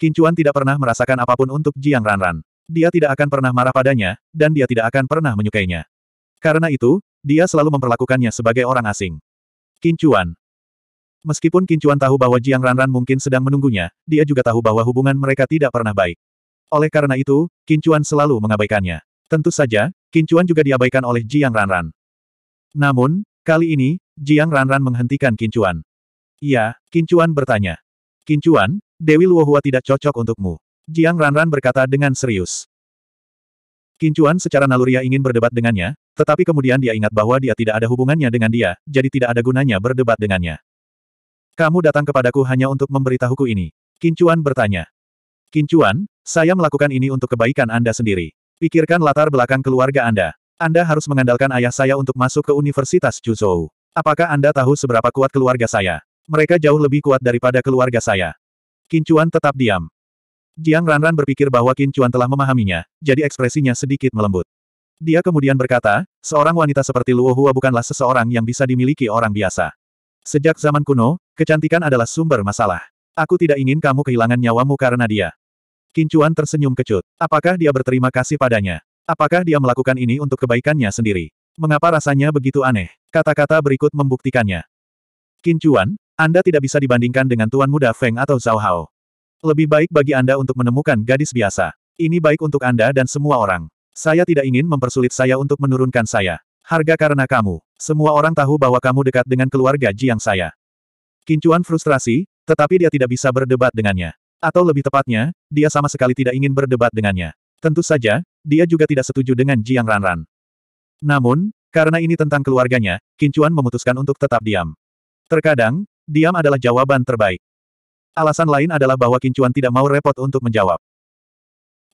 Kincuan tidak pernah merasakan apapun untuk Jiang Ranran. Dia tidak akan pernah marah padanya, dan dia tidak akan pernah menyukainya. Karena itu, dia selalu memperlakukannya sebagai orang asing. Kincuan. Meskipun Kincuan tahu bahwa Jiang Ranran mungkin sedang menunggunya, dia juga tahu bahwa hubungan mereka tidak pernah baik. Oleh karena itu, Kincuan selalu mengabaikannya. Tentu saja, Kincuan juga diabaikan oleh Jiang Ranran. Namun, kali ini, Jiang Ranran menghentikan Kincuan. Iya, Kincuan bertanya. Kincuan, Dewi Luohua tidak cocok untukmu. Jiang Ranran berkata dengan serius. Kincuan secara naluria ingin berdebat dengannya, tetapi kemudian dia ingat bahwa dia tidak ada hubungannya dengan dia, jadi tidak ada gunanya berdebat dengannya. Kamu datang kepadaku hanya untuk memberitahuku ini. Kincuan bertanya. Kincuan, saya melakukan ini untuk kebaikan Anda sendiri. Pikirkan latar belakang keluarga Anda. Anda harus mengandalkan ayah saya untuk masuk ke Universitas Chuzhou. Apakah Anda tahu seberapa kuat keluarga saya? Mereka jauh lebih kuat daripada keluarga saya. Kincuan tetap diam. Jiang Ranran berpikir bahwa Kincuan telah memahaminya, jadi ekspresinya sedikit melembut. Dia kemudian berkata, seorang wanita seperti Luo Hua bukanlah seseorang yang bisa dimiliki orang biasa. Sejak zaman kuno, kecantikan adalah sumber masalah. Aku tidak ingin kamu kehilangan nyawamu karena dia. Kincuan tersenyum kecut. Apakah dia berterima kasih padanya? Apakah dia melakukan ini untuk kebaikannya sendiri? Mengapa rasanya begitu aneh? Kata-kata berikut membuktikannya. Kincuan, anda tidak bisa dibandingkan dengan Tuan Muda Feng atau Zhao Hao. Lebih baik bagi Anda untuk menemukan gadis biasa. Ini baik untuk Anda dan semua orang. Saya tidak ingin mempersulit saya untuk menurunkan saya. Harga karena kamu. Semua orang tahu bahwa kamu dekat dengan keluarga Jiang saya. Kincuan frustrasi, tetapi dia tidak bisa berdebat dengannya. Atau lebih tepatnya, dia sama sekali tidak ingin berdebat dengannya. Tentu saja, dia juga tidak setuju dengan Jiang Ranran. Namun, karena ini tentang keluarganya, Kincuan memutuskan untuk tetap diam. Terkadang, Diam adalah jawaban terbaik. Alasan lain adalah bahwa Kincuan tidak mau repot untuk menjawab.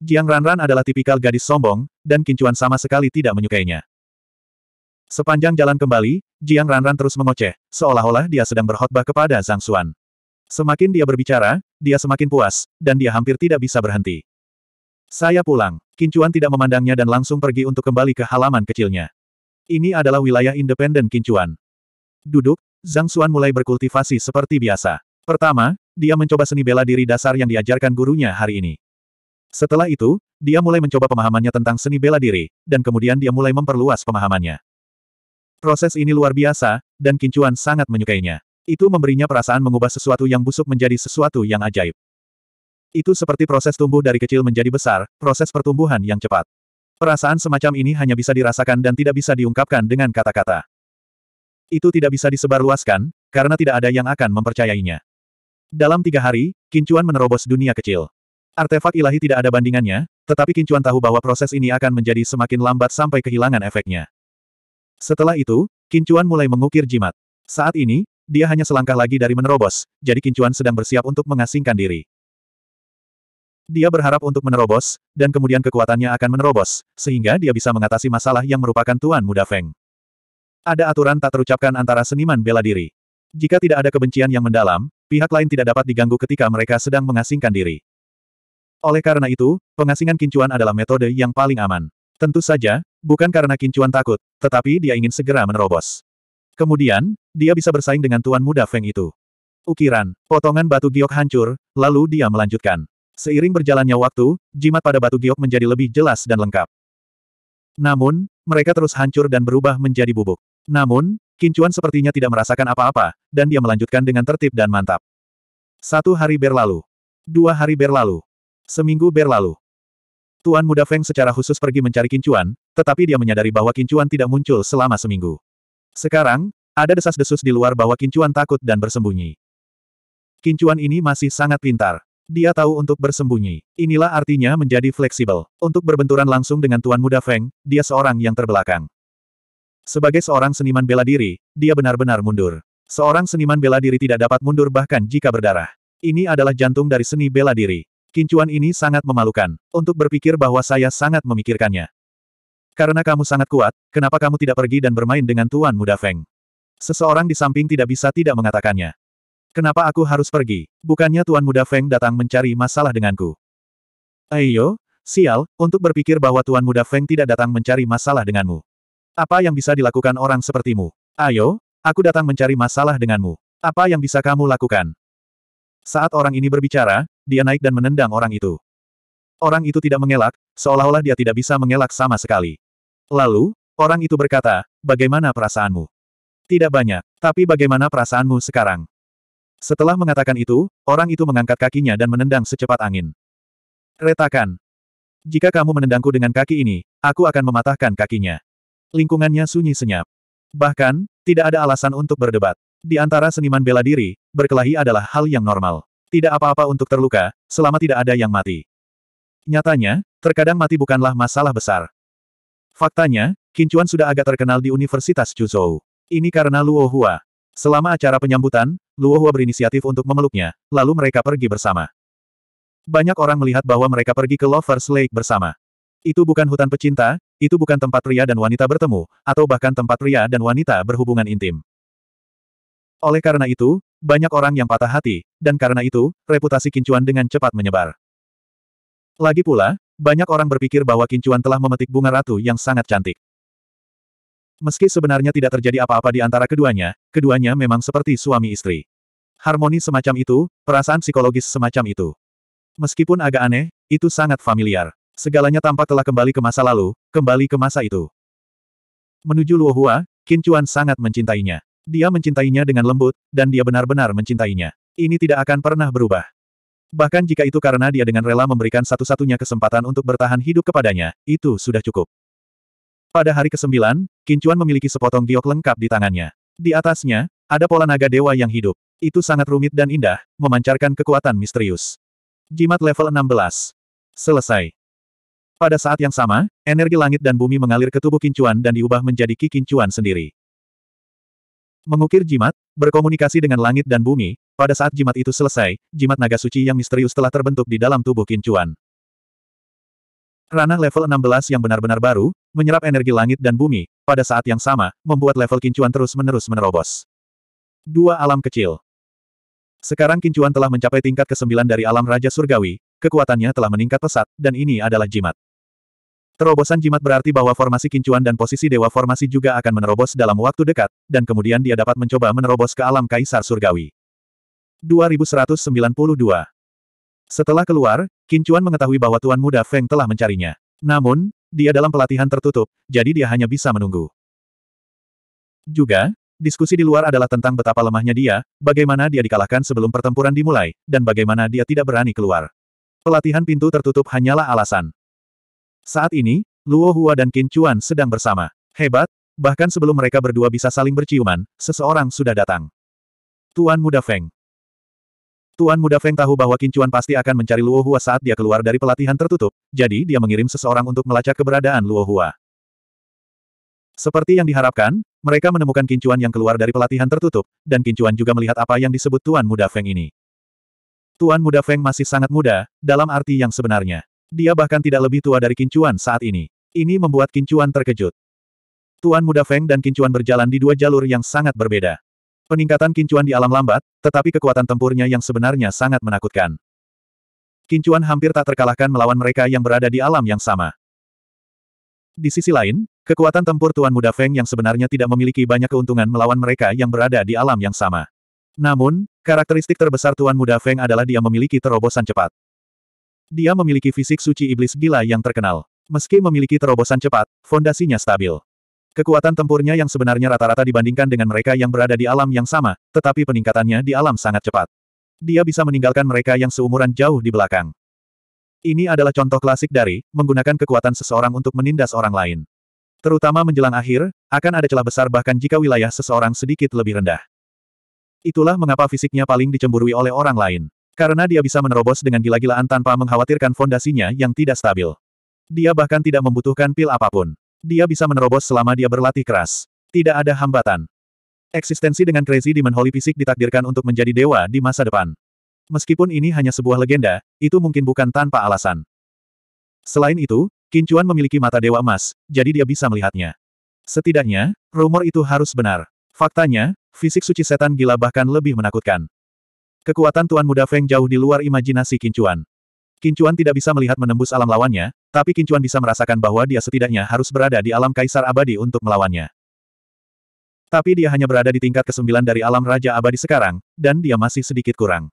Jiang Ranran adalah tipikal gadis sombong, dan Kincuan sama sekali tidak menyukainya. Sepanjang jalan kembali, Jiang Ranran terus mengoceh, seolah-olah dia sedang berkhotbah kepada Zhang Xuan. Semakin dia berbicara, dia semakin puas, dan dia hampir tidak bisa berhenti. Saya pulang. Kincuan tidak memandangnya dan langsung pergi untuk kembali ke halaman kecilnya. Ini adalah wilayah independen Kincuan. Duduk, Zhang Xuan mulai berkultivasi seperti biasa. Pertama, dia mencoba seni bela diri dasar yang diajarkan gurunya hari ini. Setelah itu, dia mulai mencoba pemahamannya tentang seni bela diri, dan kemudian dia mulai memperluas pemahamannya. Proses ini luar biasa, dan Kincuan sangat menyukainya. Itu memberinya perasaan mengubah sesuatu yang busuk menjadi sesuatu yang ajaib. Itu seperti proses tumbuh dari kecil menjadi besar, proses pertumbuhan yang cepat. Perasaan semacam ini hanya bisa dirasakan dan tidak bisa diungkapkan dengan kata-kata. Itu tidak bisa disebarluaskan, karena tidak ada yang akan mempercayainya. Dalam tiga hari, Kincuan menerobos dunia kecil. Artefak ilahi tidak ada bandingannya, tetapi Kincuan tahu bahwa proses ini akan menjadi semakin lambat sampai kehilangan efeknya. Setelah itu, Kincuan mulai mengukir jimat. Saat ini, dia hanya selangkah lagi dari menerobos, jadi Kincuan sedang bersiap untuk mengasingkan diri. Dia berharap untuk menerobos, dan kemudian kekuatannya akan menerobos, sehingga dia bisa mengatasi masalah yang merupakan Tuan Muda Feng. Ada aturan tak terucapkan antara seniman bela diri. Jika tidak ada kebencian yang mendalam, pihak lain tidak dapat diganggu ketika mereka sedang mengasingkan diri. Oleh karena itu, pengasingan kincuan adalah metode yang paling aman. Tentu saja, bukan karena kincuan takut, tetapi dia ingin segera menerobos. Kemudian, dia bisa bersaing dengan tuan muda Feng itu. Ukiran, potongan batu giok hancur, lalu dia melanjutkan. Seiring berjalannya waktu, jimat pada batu giok menjadi lebih jelas dan lengkap. Namun, mereka terus hancur dan berubah menjadi bubuk. Namun, Kincuan sepertinya tidak merasakan apa-apa, dan dia melanjutkan dengan tertib dan mantap. Satu hari berlalu. Dua hari berlalu. Seminggu berlalu. Tuan Muda Feng secara khusus pergi mencari Kincuan, tetapi dia menyadari bahwa Kincuan tidak muncul selama seminggu. Sekarang, ada desas-desus di luar bahwa Kincuan takut dan bersembunyi. Kincuan ini masih sangat pintar. Dia tahu untuk bersembunyi. Inilah artinya menjadi fleksibel. Untuk berbenturan langsung dengan Tuan Muda Feng, dia seorang yang terbelakang. Sebagai seorang seniman bela diri, dia benar-benar mundur. Seorang seniman bela diri tidak dapat mundur bahkan jika berdarah. Ini adalah jantung dari seni bela diri. Kincuan ini sangat memalukan. Untuk berpikir bahwa saya sangat memikirkannya. Karena kamu sangat kuat, kenapa kamu tidak pergi dan bermain dengan Tuan Muda Feng? Seseorang di samping tidak bisa tidak mengatakannya. Kenapa aku harus pergi? Bukannya Tuan Muda Feng datang mencari masalah denganku. Ayo, sial, untuk berpikir bahwa Tuan Muda Feng tidak datang mencari masalah denganmu. Apa yang bisa dilakukan orang sepertimu? Ayo, aku datang mencari masalah denganmu. Apa yang bisa kamu lakukan? Saat orang ini berbicara, dia naik dan menendang orang itu. Orang itu tidak mengelak, seolah-olah dia tidak bisa mengelak sama sekali. Lalu, orang itu berkata, bagaimana perasaanmu? Tidak banyak, tapi bagaimana perasaanmu sekarang? Setelah mengatakan itu, orang itu mengangkat kakinya dan menendang secepat angin. Retakan. Jika kamu menendangku dengan kaki ini, aku akan mematahkan kakinya lingkungannya sunyi senyap. Bahkan, tidak ada alasan untuk berdebat. Di antara seniman bela diri, berkelahi adalah hal yang normal. Tidak apa-apa untuk terluka, selama tidak ada yang mati. Nyatanya, terkadang mati bukanlah masalah besar. Faktanya, Kincuan sudah agak terkenal di Universitas Chuzhou. Ini karena Luo Hua. Selama acara penyambutan, Luo Hua berinisiatif untuk memeluknya, lalu mereka pergi bersama. Banyak orang melihat bahwa mereka pergi ke Lover's Lake bersama. Itu bukan hutan pecinta, itu bukan tempat pria dan wanita bertemu, atau bahkan tempat pria dan wanita berhubungan intim. Oleh karena itu, banyak orang yang patah hati, dan karena itu, reputasi kincuan dengan cepat menyebar. Lagi pula, banyak orang berpikir bahwa kincuan telah memetik bunga ratu yang sangat cantik. Meski sebenarnya tidak terjadi apa-apa di antara keduanya, keduanya memang seperti suami istri. Harmoni semacam itu, perasaan psikologis semacam itu. Meskipun agak aneh, itu sangat familiar. Segalanya tampak telah kembali ke masa lalu, kembali ke masa itu. Menuju Luohua, Qin Chuan sangat mencintainya. Dia mencintainya dengan lembut, dan dia benar-benar mencintainya. Ini tidak akan pernah berubah. Bahkan jika itu karena dia dengan rela memberikan satu-satunya kesempatan untuk bertahan hidup kepadanya, itu sudah cukup. Pada hari ke-9, Qin Chuan memiliki sepotong giok lengkap di tangannya. Di atasnya, ada pola naga dewa yang hidup. Itu sangat rumit dan indah, memancarkan kekuatan misterius. Jimat level 16. Selesai. Pada saat yang sama, energi langit dan bumi mengalir ke tubuh Kincuan dan diubah menjadi Ki Kincuan sendiri. Mengukir jimat, berkomunikasi dengan langit dan bumi, pada saat jimat itu selesai, jimat naga suci yang misterius telah terbentuk di dalam tubuh Kincuan. Ranah level 16 yang benar-benar baru, menyerap energi langit dan bumi, pada saat yang sama, membuat level Kincuan terus-menerus menerobos. Dua alam kecil. Sekarang Kincuan telah mencapai tingkat ke-9 dari alam Raja Surgawi, kekuatannya telah meningkat pesat, dan ini adalah jimat. Terobosan jimat berarti bahwa formasi kincuan dan posisi dewa formasi juga akan menerobos dalam waktu dekat, dan kemudian dia dapat mencoba menerobos ke alam kaisar surgawi. 2192 Setelah keluar, Kincuan mengetahui bahwa Tuan Muda Feng telah mencarinya. Namun, dia dalam pelatihan tertutup, jadi dia hanya bisa menunggu. Juga, Diskusi di luar adalah tentang betapa lemahnya dia, bagaimana dia dikalahkan sebelum pertempuran dimulai, dan bagaimana dia tidak berani keluar. Pelatihan pintu tertutup hanyalah alasan. Saat ini, Luo Hua dan Qin Chuan sedang bersama. Hebat, bahkan sebelum mereka berdua bisa saling berciuman, seseorang sudah datang. Tuan Muda Feng. Tuan Muda Feng tahu bahwa Qin Chuan pasti akan mencari Luo Hua saat dia keluar dari pelatihan tertutup, jadi dia mengirim seseorang untuk melacak keberadaan Luo Hua. Seperti yang diharapkan, mereka menemukan Qin Chuan yang keluar dari pelatihan tertutup, dan Qin Chuan juga melihat apa yang disebut Tuan Muda Feng ini. Tuan Muda Feng masih sangat muda, dalam arti yang sebenarnya. Dia bahkan tidak lebih tua dari Kincuan saat ini. Ini membuat Kincuan terkejut. Tuan Muda Feng dan Kincuan berjalan di dua jalur yang sangat berbeda. Peningkatan Kincuan di alam lambat, tetapi kekuatan tempurnya yang sebenarnya sangat menakutkan. Kincuan hampir tak terkalahkan melawan mereka yang berada di alam yang sama. Di sisi lain, kekuatan tempur Tuan Muda Feng yang sebenarnya tidak memiliki banyak keuntungan melawan mereka yang berada di alam yang sama. Namun, karakteristik terbesar Tuan Muda Feng adalah dia memiliki terobosan cepat. Dia memiliki fisik suci iblis gila yang terkenal. Meski memiliki terobosan cepat, fondasinya stabil. Kekuatan tempurnya yang sebenarnya rata-rata dibandingkan dengan mereka yang berada di alam yang sama, tetapi peningkatannya di alam sangat cepat. Dia bisa meninggalkan mereka yang seumuran jauh di belakang. Ini adalah contoh klasik dari menggunakan kekuatan seseorang untuk menindas orang lain. Terutama menjelang akhir, akan ada celah besar bahkan jika wilayah seseorang sedikit lebih rendah. Itulah mengapa fisiknya paling dicemburui oleh orang lain. Karena dia bisa menerobos dengan gila-gilaan tanpa mengkhawatirkan fondasinya yang tidak stabil. Dia bahkan tidak membutuhkan pil apapun. Dia bisa menerobos selama dia berlatih keras. Tidak ada hambatan. Eksistensi dengan Crazy Demon Holy Fisik ditakdirkan untuk menjadi dewa di masa depan. Meskipun ini hanya sebuah legenda, itu mungkin bukan tanpa alasan. Selain itu, Kincuan memiliki mata dewa emas, jadi dia bisa melihatnya. Setidaknya, rumor itu harus benar. Faktanya, fisik suci setan gila bahkan lebih menakutkan. Kekuatan Tuan Muda Feng jauh di luar imajinasi Kincuan. Kincuan tidak bisa melihat menembus alam lawannya, tapi Kincuan bisa merasakan bahwa dia setidaknya harus berada di alam Kaisar Abadi untuk melawannya. Tapi dia hanya berada di tingkat ke-9 dari alam Raja Abadi sekarang, dan dia masih sedikit kurang.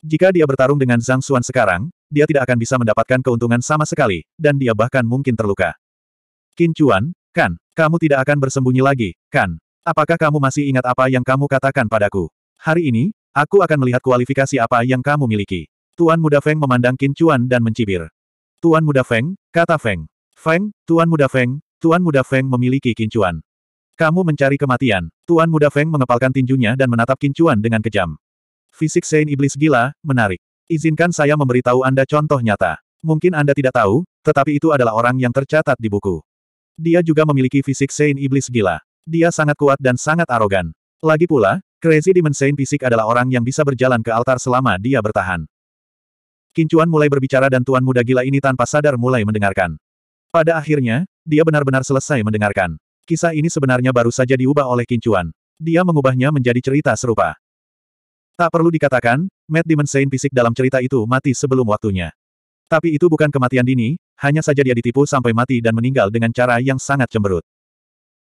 Jika dia bertarung dengan Zhang Xuan sekarang, dia tidak akan bisa mendapatkan keuntungan sama sekali, dan dia bahkan mungkin terluka. Kincuan, kan, kamu tidak akan bersembunyi lagi, kan? Apakah kamu masih ingat apa yang kamu katakan padaku? Hari ini, Aku akan melihat kualifikasi apa yang kamu miliki. Tuan Muda Feng memandang Qin Chuan dan mencibir. Tuan Muda Feng, kata Feng. Feng, Tuan Muda Feng, Tuan Muda Feng memiliki Qin Chuan. Kamu mencari kematian. Tuan Muda Feng mengepalkan tinjunya dan menatap Qin Chuan dengan kejam. Fisik Sein Iblis gila, menarik. Izinkan saya memberitahu Anda contoh nyata. Mungkin Anda tidak tahu, tetapi itu adalah orang yang tercatat di buku. Dia juga memiliki fisik Sein Iblis gila. Dia sangat kuat dan sangat arogan. Lagi pula, Crazy Saint Fisik adalah orang yang bisa berjalan ke altar selama dia bertahan. Kincuan mulai berbicara dan tuan muda gila ini tanpa sadar mulai mendengarkan. Pada akhirnya, dia benar-benar selesai mendengarkan. Kisah ini sebenarnya baru saja diubah oleh Kincuan. Dia mengubahnya menjadi cerita serupa. Tak perlu dikatakan, Matt Saint Fisik dalam cerita itu mati sebelum waktunya. Tapi itu bukan kematian dini, hanya saja dia ditipu sampai mati dan meninggal dengan cara yang sangat cemberut.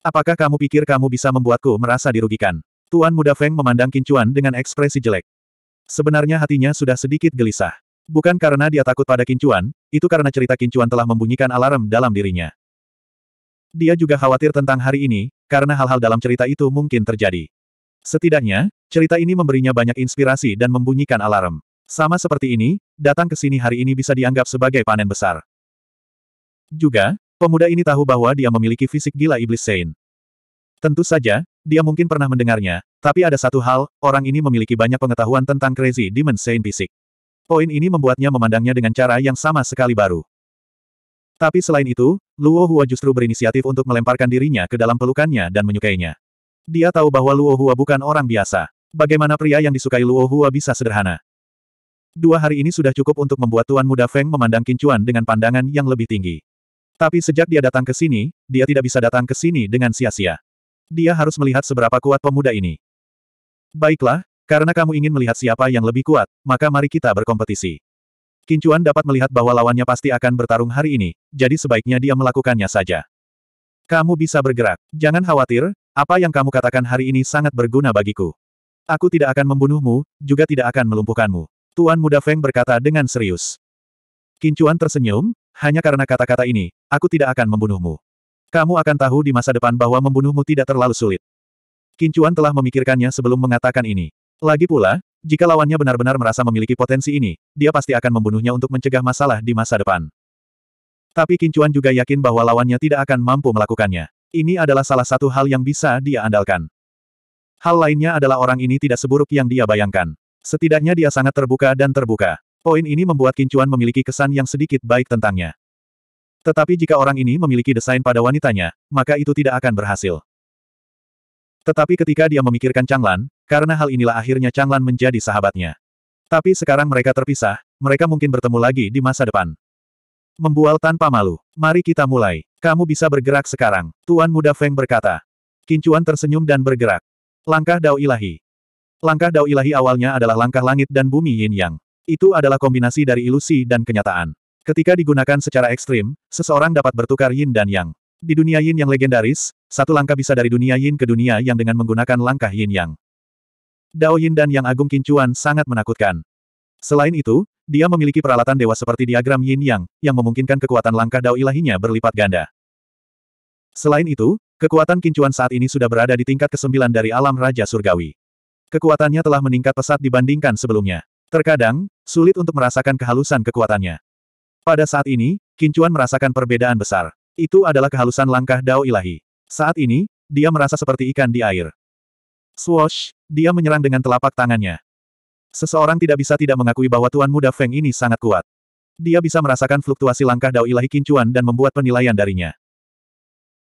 Apakah kamu pikir kamu bisa membuatku merasa dirugikan? Tuan muda Feng memandang Kincuan dengan ekspresi jelek. Sebenarnya hatinya sudah sedikit gelisah. Bukan karena dia takut pada Kincuan, itu karena cerita Kincuan telah membunyikan alarm dalam dirinya. Dia juga khawatir tentang hari ini, karena hal-hal dalam cerita itu mungkin terjadi. Setidaknya, cerita ini memberinya banyak inspirasi dan membunyikan alarm. Sama seperti ini, datang ke sini hari ini bisa dianggap sebagai panen besar. Juga, pemuda ini tahu bahwa dia memiliki fisik gila iblis Sein. Tentu saja, dia mungkin pernah mendengarnya, tapi ada satu hal, orang ini memiliki banyak pengetahuan tentang Crazy Demon Saint Fisik. Poin ini membuatnya memandangnya dengan cara yang sama sekali baru. Tapi selain itu, Luo Hua justru berinisiatif untuk melemparkan dirinya ke dalam pelukannya dan menyukainya. Dia tahu bahwa Luo Hua bukan orang biasa. Bagaimana pria yang disukai Luo Hua bisa sederhana? Dua hari ini sudah cukup untuk membuat Tuan Muda Feng memandang Kincuan dengan pandangan yang lebih tinggi. Tapi sejak dia datang ke sini, dia tidak bisa datang ke sini dengan sia-sia dia harus melihat seberapa kuat pemuda ini. Baiklah, karena kamu ingin melihat siapa yang lebih kuat, maka mari kita berkompetisi. Kincuan dapat melihat bahwa lawannya pasti akan bertarung hari ini, jadi sebaiknya dia melakukannya saja. Kamu bisa bergerak. Jangan khawatir, apa yang kamu katakan hari ini sangat berguna bagiku. Aku tidak akan membunuhmu, juga tidak akan melumpuhkanmu. Tuan Muda Feng berkata dengan serius. Kincuan tersenyum, hanya karena kata-kata ini, aku tidak akan membunuhmu. Kamu akan tahu di masa depan bahwa membunuhmu tidak terlalu sulit. Kincuan telah memikirkannya sebelum mengatakan ini. Lagi pula, jika lawannya benar-benar merasa memiliki potensi ini, dia pasti akan membunuhnya untuk mencegah masalah di masa depan. Tapi Kincuan juga yakin bahwa lawannya tidak akan mampu melakukannya. Ini adalah salah satu hal yang bisa dia andalkan. Hal lainnya adalah orang ini tidak seburuk yang dia bayangkan. Setidaknya dia sangat terbuka dan terbuka. Poin ini membuat Kincuan memiliki kesan yang sedikit baik tentangnya. Tetapi jika orang ini memiliki desain pada wanitanya, maka itu tidak akan berhasil. Tetapi ketika dia memikirkan Changlan, karena hal inilah akhirnya Changlan menjadi sahabatnya. Tapi sekarang mereka terpisah, mereka mungkin bertemu lagi di masa depan. Membual tanpa malu. Mari kita mulai. Kamu bisa bergerak sekarang. Tuan muda Feng berkata. Kincuan tersenyum dan bergerak. Langkah Dao Ilahi. Langkah Dao Ilahi awalnya adalah langkah langit dan bumi yin yang. Itu adalah kombinasi dari ilusi dan kenyataan. Ketika digunakan secara ekstrim, seseorang dapat bertukar yin dan yang. Di dunia yin yang legendaris, satu langkah bisa dari dunia yin ke dunia yang dengan menggunakan langkah yin yang. Dao yin dan yang agung kincuan sangat menakutkan. Selain itu, dia memiliki peralatan dewa seperti diagram yin yang, yang memungkinkan kekuatan langkah dao ilahinya berlipat ganda. Selain itu, kekuatan kincuan saat ini sudah berada di tingkat ke-9 dari alam Raja Surgawi. Kekuatannya telah meningkat pesat dibandingkan sebelumnya. Terkadang, sulit untuk merasakan kehalusan kekuatannya. Pada saat ini, Kincuan merasakan perbedaan besar. Itu adalah kehalusan langkah Dao Ilahi. Saat ini, dia merasa seperti ikan di air. Swoosh, dia menyerang dengan telapak tangannya. Seseorang tidak bisa tidak mengakui bahwa Tuan Muda Feng ini sangat kuat. Dia bisa merasakan fluktuasi langkah Dao Ilahi Kincuan dan membuat penilaian darinya.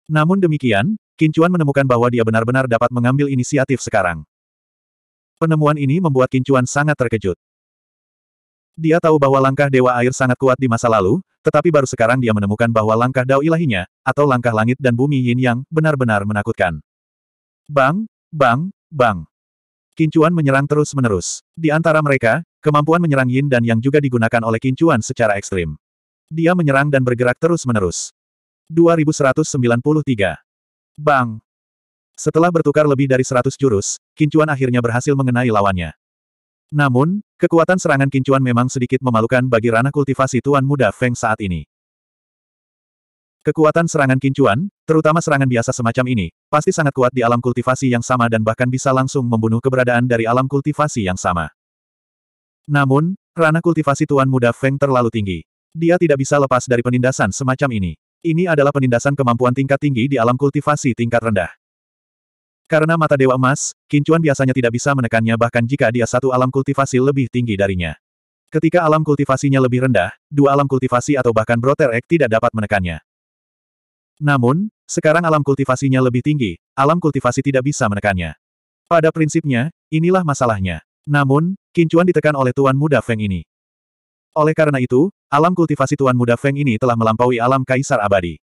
Namun demikian, Kincuan menemukan bahwa dia benar-benar dapat mengambil inisiatif sekarang. Penemuan ini membuat Kincuan sangat terkejut. Dia tahu bahwa langkah Dewa Air sangat kuat di masa lalu, tetapi baru sekarang dia menemukan bahwa langkah Dao ilahinya, atau langkah langit dan bumi yin yang, benar-benar menakutkan. Bang, bang, bang. Kincuan menyerang terus-menerus. Di antara mereka, kemampuan menyerang yin dan yang juga digunakan oleh Kincuan secara ekstrim. Dia menyerang dan bergerak terus-menerus. 2193. Bang! Setelah bertukar lebih dari 100 jurus, Kincuan akhirnya berhasil mengenai lawannya. Namun, kekuatan serangan kincuan memang sedikit memalukan bagi ranah kultivasi Tuan Muda Feng saat ini. Kekuatan serangan kincuan, terutama serangan biasa semacam ini, pasti sangat kuat di alam kultivasi yang sama dan bahkan bisa langsung membunuh keberadaan dari alam kultivasi yang sama. Namun, ranah kultivasi Tuan Muda Feng terlalu tinggi. Dia tidak bisa lepas dari penindasan semacam ini. Ini adalah penindasan kemampuan tingkat tinggi di alam kultivasi tingkat rendah. Karena mata Dewa Emas, Kincuan biasanya tidak bisa menekannya bahkan jika dia satu alam kultivasi lebih tinggi darinya. Ketika alam kultivasinya lebih rendah, dua alam kultivasi atau bahkan Broter Egg tidak dapat menekannya. Namun, sekarang alam kultivasinya lebih tinggi, alam kultivasi tidak bisa menekannya. Pada prinsipnya, inilah masalahnya. Namun, Kincuan ditekan oleh Tuan Muda Feng ini. Oleh karena itu, alam kultivasi Tuan Muda Feng ini telah melampaui alam Kaisar Abadi.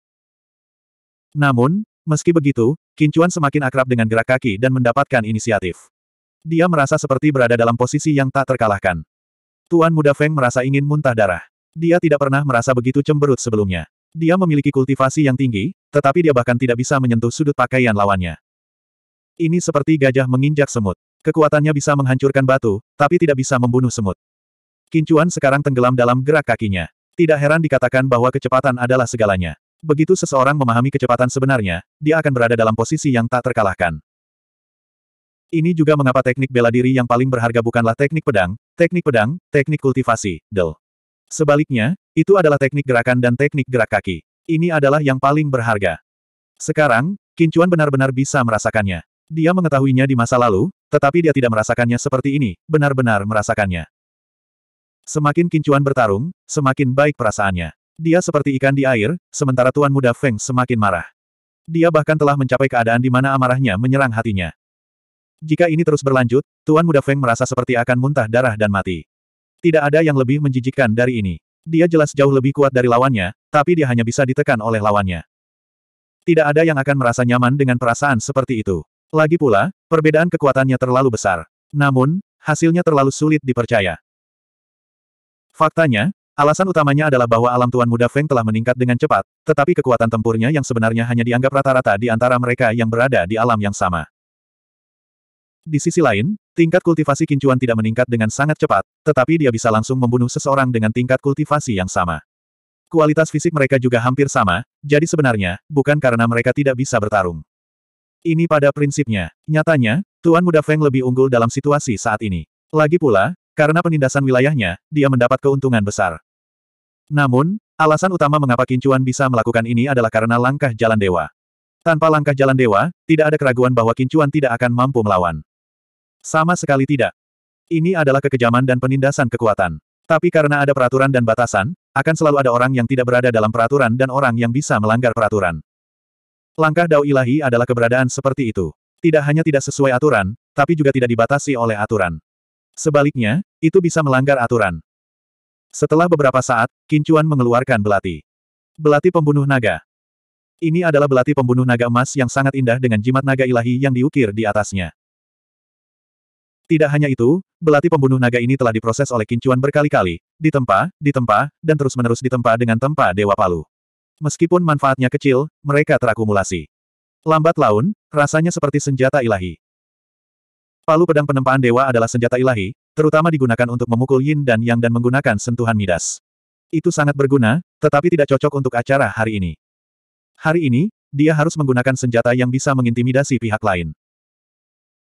Namun, Meski begitu, Kincuan semakin akrab dengan gerak kaki dan mendapatkan inisiatif. Dia merasa seperti berada dalam posisi yang tak terkalahkan. Tuan Muda Feng merasa ingin muntah darah. Dia tidak pernah merasa begitu cemberut sebelumnya. Dia memiliki kultivasi yang tinggi, tetapi dia bahkan tidak bisa menyentuh sudut pakaian lawannya. Ini seperti gajah menginjak semut. Kekuatannya bisa menghancurkan batu, tapi tidak bisa membunuh semut. Kincuan sekarang tenggelam dalam gerak kakinya. Tidak heran dikatakan bahwa kecepatan adalah segalanya. Begitu seseorang memahami kecepatan sebenarnya, dia akan berada dalam posisi yang tak terkalahkan. Ini juga mengapa teknik bela diri yang paling berharga bukanlah teknik pedang, teknik pedang, teknik kultivasi, del. Sebaliknya, itu adalah teknik gerakan dan teknik gerak kaki. Ini adalah yang paling berharga. Sekarang, Kincuan benar-benar bisa merasakannya. Dia mengetahuinya di masa lalu, tetapi dia tidak merasakannya seperti ini, benar-benar merasakannya. Semakin Kincuan bertarung, semakin baik perasaannya. Dia seperti ikan di air, sementara Tuan Muda Feng semakin marah. Dia bahkan telah mencapai keadaan di mana amarahnya menyerang hatinya. Jika ini terus berlanjut, Tuan Muda Feng merasa seperti akan muntah darah dan mati. Tidak ada yang lebih menjijikkan dari ini. Dia jelas jauh lebih kuat dari lawannya, tapi dia hanya bisa ditekan oleh lawannya. Tidak ada yang akan merasa nyaman dengan perasaan seperti itu. Lagi pula, perbedaan kekuatannya terlalu besar. Namun, hasilnya terlalu sulit dipercaya. Faktanya, Alasan utamanya adalah bahwa alam Tuan Muda Feng telah meningkat dengan cepat, tetapi kekuatan tempurnya yang sebenarnya hanya dianggap rata-rata di antara mereka yang berada di alam yang sama. Di sisi lain, tingkat kultivasi kincuan tidak meningkat dengan sangat cepat, tetapi dia bisa langsung membunuh seseorang dengan tingkat kultivasi yang sama. Kualitas fisik mereka juga hampir sama, jadi sebenarnya, bukan karena mereka tidak bisa bertarung. Ini pada prinsipnya. Nyatanya, Tuan Muda Feng lebih unggul dalam situasi saat ini. Lagi pula, karena penindasan wilayahnya, dia mendapat keuntungan besar. Namun, alasan utama mengapa Kincuan bisa melakukan ini adalah karena langkah jalan dewa. Tanpa langkah jalan dewa, tidak ada keraguan bahwa Kincuan tidak akan mampu melawan. Sama sekali tidak. Ini adalah kekejaman dan penindasan kekuatan. Tapi karena ada peraturan dan batasan, akan selalu ada orang yang tidak berada dalam peraturan dan orang yang bisa melanggar peraturan. Langkah Dao Ilahi adalah keberadaan seperti itu. Tidak hanya tidak sesuai aturan, tapi juga tidak dibatasi oleh aturan. Sebaliknya, itu bisa melanggar aturan. Setelah beberapa saat, Kincuan mengeluarkan belati. Belati pembunuh naga. Ini adalah belati pembunuh naga emas yang sangat indah dengan jimat naga ilahi yang diukir di atasnya. Tidak hanya itu, belati pembunuh naga ini telah diproses oleh Kincuan berkali-kali, ditempa, ditempa, dan terus-menerus ditempa dengan tempa Dewa Palu. Meskipun manfaatnya kecil, mereka terakumulasi. Lambat laun, rasanya seperti senjata ilahi. Palu pedang penempaan dewa adalah senjata ilahi, terutama digunakan untuk memukul yin dan yang dan menggunakan sentuhan midas. Itu sangat berguna, tetapi tidak cocok untuk acara hari ini. Hari ini, dia harus menggunakan senjata yang bisa mengintimidasi pihak lain.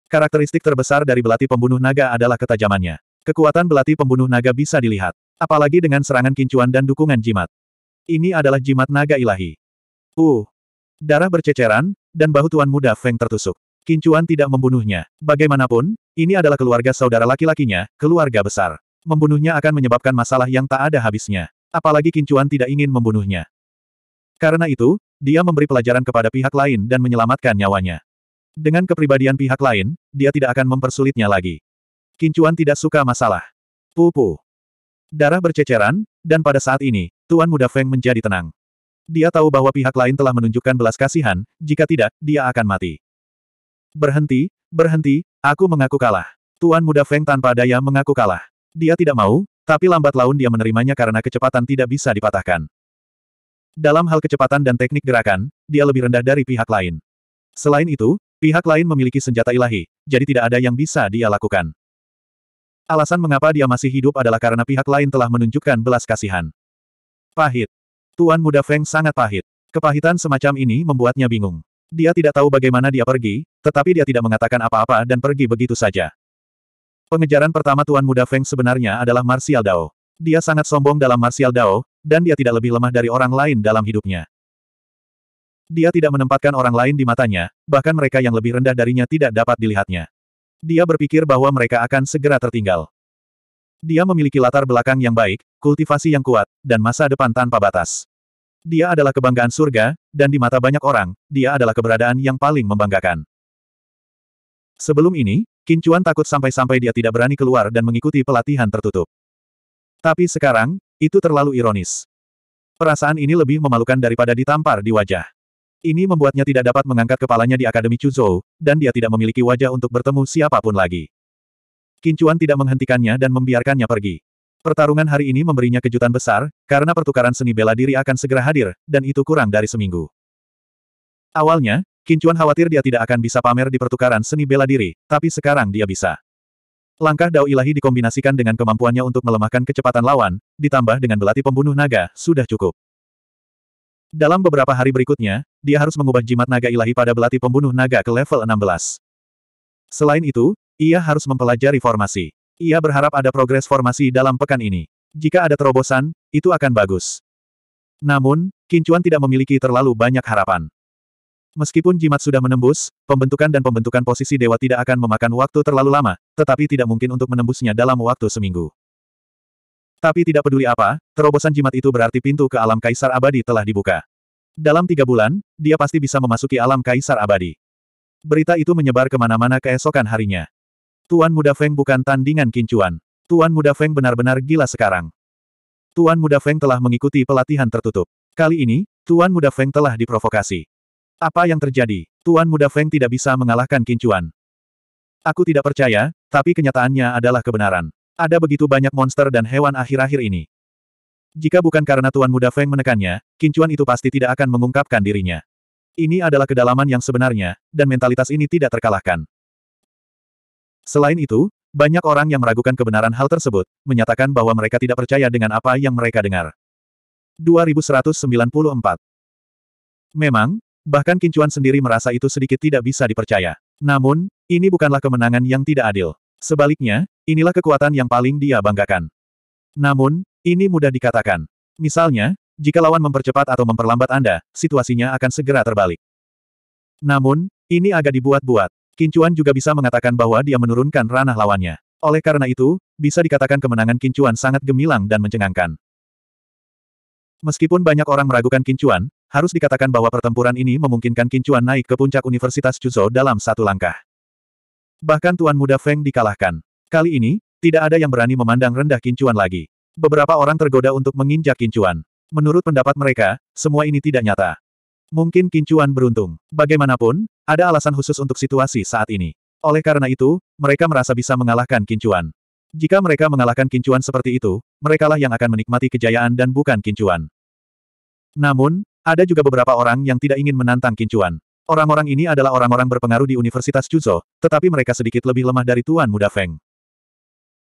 Karakteristik terbesar dari belati pembunuh naga adalah ketajamannya. Kekuatan belati pembunuh naga bisa dilihat. Apalagi dengan serangan kincuan dan dukungan jimat. Ini adalah jimat naga ilahi. Uh! Darah berceceran, dan bahu tuan muda Feng tertusuk. Kincuan tidak membunuhnya. Bagaimanapun, ini adalah keluarga saudara laki-lakinya, keluarga besar. Membunuhnya akan menyebabkan masalah yang tak ada habisnya. Apalagi Kincuan tidak ingin membunuhnya. Karena itu, dia memberi pelajaran kepada pihak lain dan menyelamatkan nyawanya. Dengan kepribadian pihak lain, dia tidak akan mempersulitnya lagi. Kincuan tidak suka masalah. Pupu. Darah berceceran, dan pada saat ini, Tuan Muda Feng menjadi tenang. Dia tahu bahwa pihak lain telah menunjukkan belas kasihan, jika tidak, dia akan mati. Berhenti, berhenti, aku mengaku kalah. Tuan muda Feng tanpa daya mengaku kalah. Dia tidak mau, tapi lambat laun dia menerimanya karena kecepatan tidak bisa dipatahkan. Dalam hal kecepatan dan teknik gerakan, dia lebih rendah dari pihak lain. Selain itu, pihak lain memiliki senjata ilahi, jadi tidak ada yang bisa dia lakukan. Alasan mengapa dia masih hidup adalah karena pihak lain telah menunjukkan belas kasihan. Pahit. Tuan muda Feng sangat pahit. Kepahitan semacam ini membuatnya bingung. Dia tidak tahu bagaimana dia pergi, tetapi dia tidak mengatakan apa-apa dan pergi begitu saja. Pengejaran pertama Tuan Muda Feng sebenarnya adalah Martial Dao. Dia sangat sombong dalam Martial Dao, dan dia tidak lebih lemah dari orang lain dalam hidupnya. Dia tidak menempatkan orang lain di matanya, bahkan mereka yang lebih rendah darinya tidak dapat dilihatnya. Dia berpikir bahwa mereka akan segera tertinggal. Dia memiliki latar belakang yang baik, kultivasi yang kuat, dan masa depan tanpa batas. Dia adalah kebanggaan surga, dan di mata banyak orang, dia adalah keberadaan yang paling membanggakan. Sebelum ini, Kincuan takut sampai-sampai dia tidak berani keluar dan mengikuti pelatihan tertutup. Tapi sekarang, itu terlalu ironis. Perasaan ini lebih memalukan daripada ditampar di wajah. Ini membuatnya tidak dapat mengangkat kepalanya di Akademi Chuzhou, dan dia tidak memiliki wajah untuk bertemu siapapun lagi. Kincuan tidak menghentikannya dan membiarkannya pergi. Pertarungan hari ini memberinya kejutan besar, karena pertukaran seni bela diri akan segera hadir, dan itu kurang dari seminggu. Awalnya, Kincuan khawatir dia tidak akan bisa pamer di pertukaran seni bela diri, tapi sekarang dia bisa. Langkah Dao Ilahi dikombinasikan dengan kemampuannya untuk melemahkan kecepatan lawan, ditambah dengan belati pembunuh naga, sudah cukup. Dalam beberapa hari berikutnya, dia harus mengubah jimat naga ilahi pada belati pembunuh naga ke level 16. Selain itu, ia harus mempelajari formasi. Ia berharap ada progres formasi dalam pekan ini. Jika ada terobosan, itu akan bagus. Namun, Kincuan tidak memiliki terlalu banyak harapan. Meskipun jimat sudah menembus, pembentukan dan pembentukan posisi dewa tidak akan memakan waktu terlalu lama, tetapi tidak mungkin untuk menembusnya dalam waktu seminggu. Tapi tidak peduli apa, terobosan jimat itu berarti pintu ke alam kaisar abadi telah dibuka. Dalam tiga bulan, dia pasti bisa memasuki alam kaisar abadi. Berita itu menyebar kemana-mana keesokan harinya. Tuan Muda Feng bukan tandingan kincuan. Tuan Muda Feng benar-benar gila sekarang. Tuan Muda Feng telah mengikuti pelatihan tertutup. Kali ini, Tuan Muda Feng telah diprovokasi. Apa yang terjadi? Tuan Muda Feng tidak bisa mengalahkan kincuan. Aku tidak percaya, tapi kenyataannya adalah kebenaran. Ada begitu banyak monster dan hewan akhir-akhir ini. Jika bukan karena Tuan Muda Feng menekannya, kincuan itu pasti tidak akan mengungkapkan dirinya. Ini adalah kedalaman yang sebenarnya, dan mentalitas ini tidak terkalahkan. Selain itu, banyak orang yang meragukan kebenaran hal tersebut, menyatakan bahwa mereka tidak percaya dengan apa yang mereka dengar. 2194 Memang, bahkan Kincuan sendiri merasa itu sedikit tidak bisa dipercaya. Namun, ini bukanlah kemenangan yang tidak adil. Sebaliknya, inilah kekuatan yang paling dia banggakan. Namun, ini mudah dikatakan. Misalnya, jika lawan mempercepat atau memperlambat Anda, situasinya akan segera terbalik. Namun, ini agak dibuat-buat. Kincuan juga bisa mengatakan bahwa dia menurunkan ranah lawannya. Oleh karena itu, bisa dikatakan kemenangan Kincuan sangat gemilang dan mencengangkan. Meskipun banyak orang meragukan Kincuan, harus dikatakan bahwa pertempuran ini memungkinkan Kincuan naik ke puncak Universitas Chuzhou dalam satu langkah. Bahkan Tuan Muda Feng dikalahkan. Kali ini, tidak ada yang berani memandang rendah Kincuan lagi. Beberapa orang tergoda untuk menginjak Kincuan. Menurut pendapat mereka, semua ini tidak nyata. Mungkin Kincuan beruntung. Bagaimanapun, ada alasan khusus untuk situasi saat ini. Oleh karena itu, mereka merasa bisa mengalahkan Kincuan. Jika mereka mengalahkan Kincuan seperti itu, merekalah yang akan menikmati kejayaan dan bukan Kincuan. Namun, ada juga beberapa orang yang tidak ingin menantang Kincuan. Orang-orang ini adalah orang-orang berpengaruh di Universitas Chuzo, tetapi mereka sedikit lebih lemah dari Tuan Muda Feng.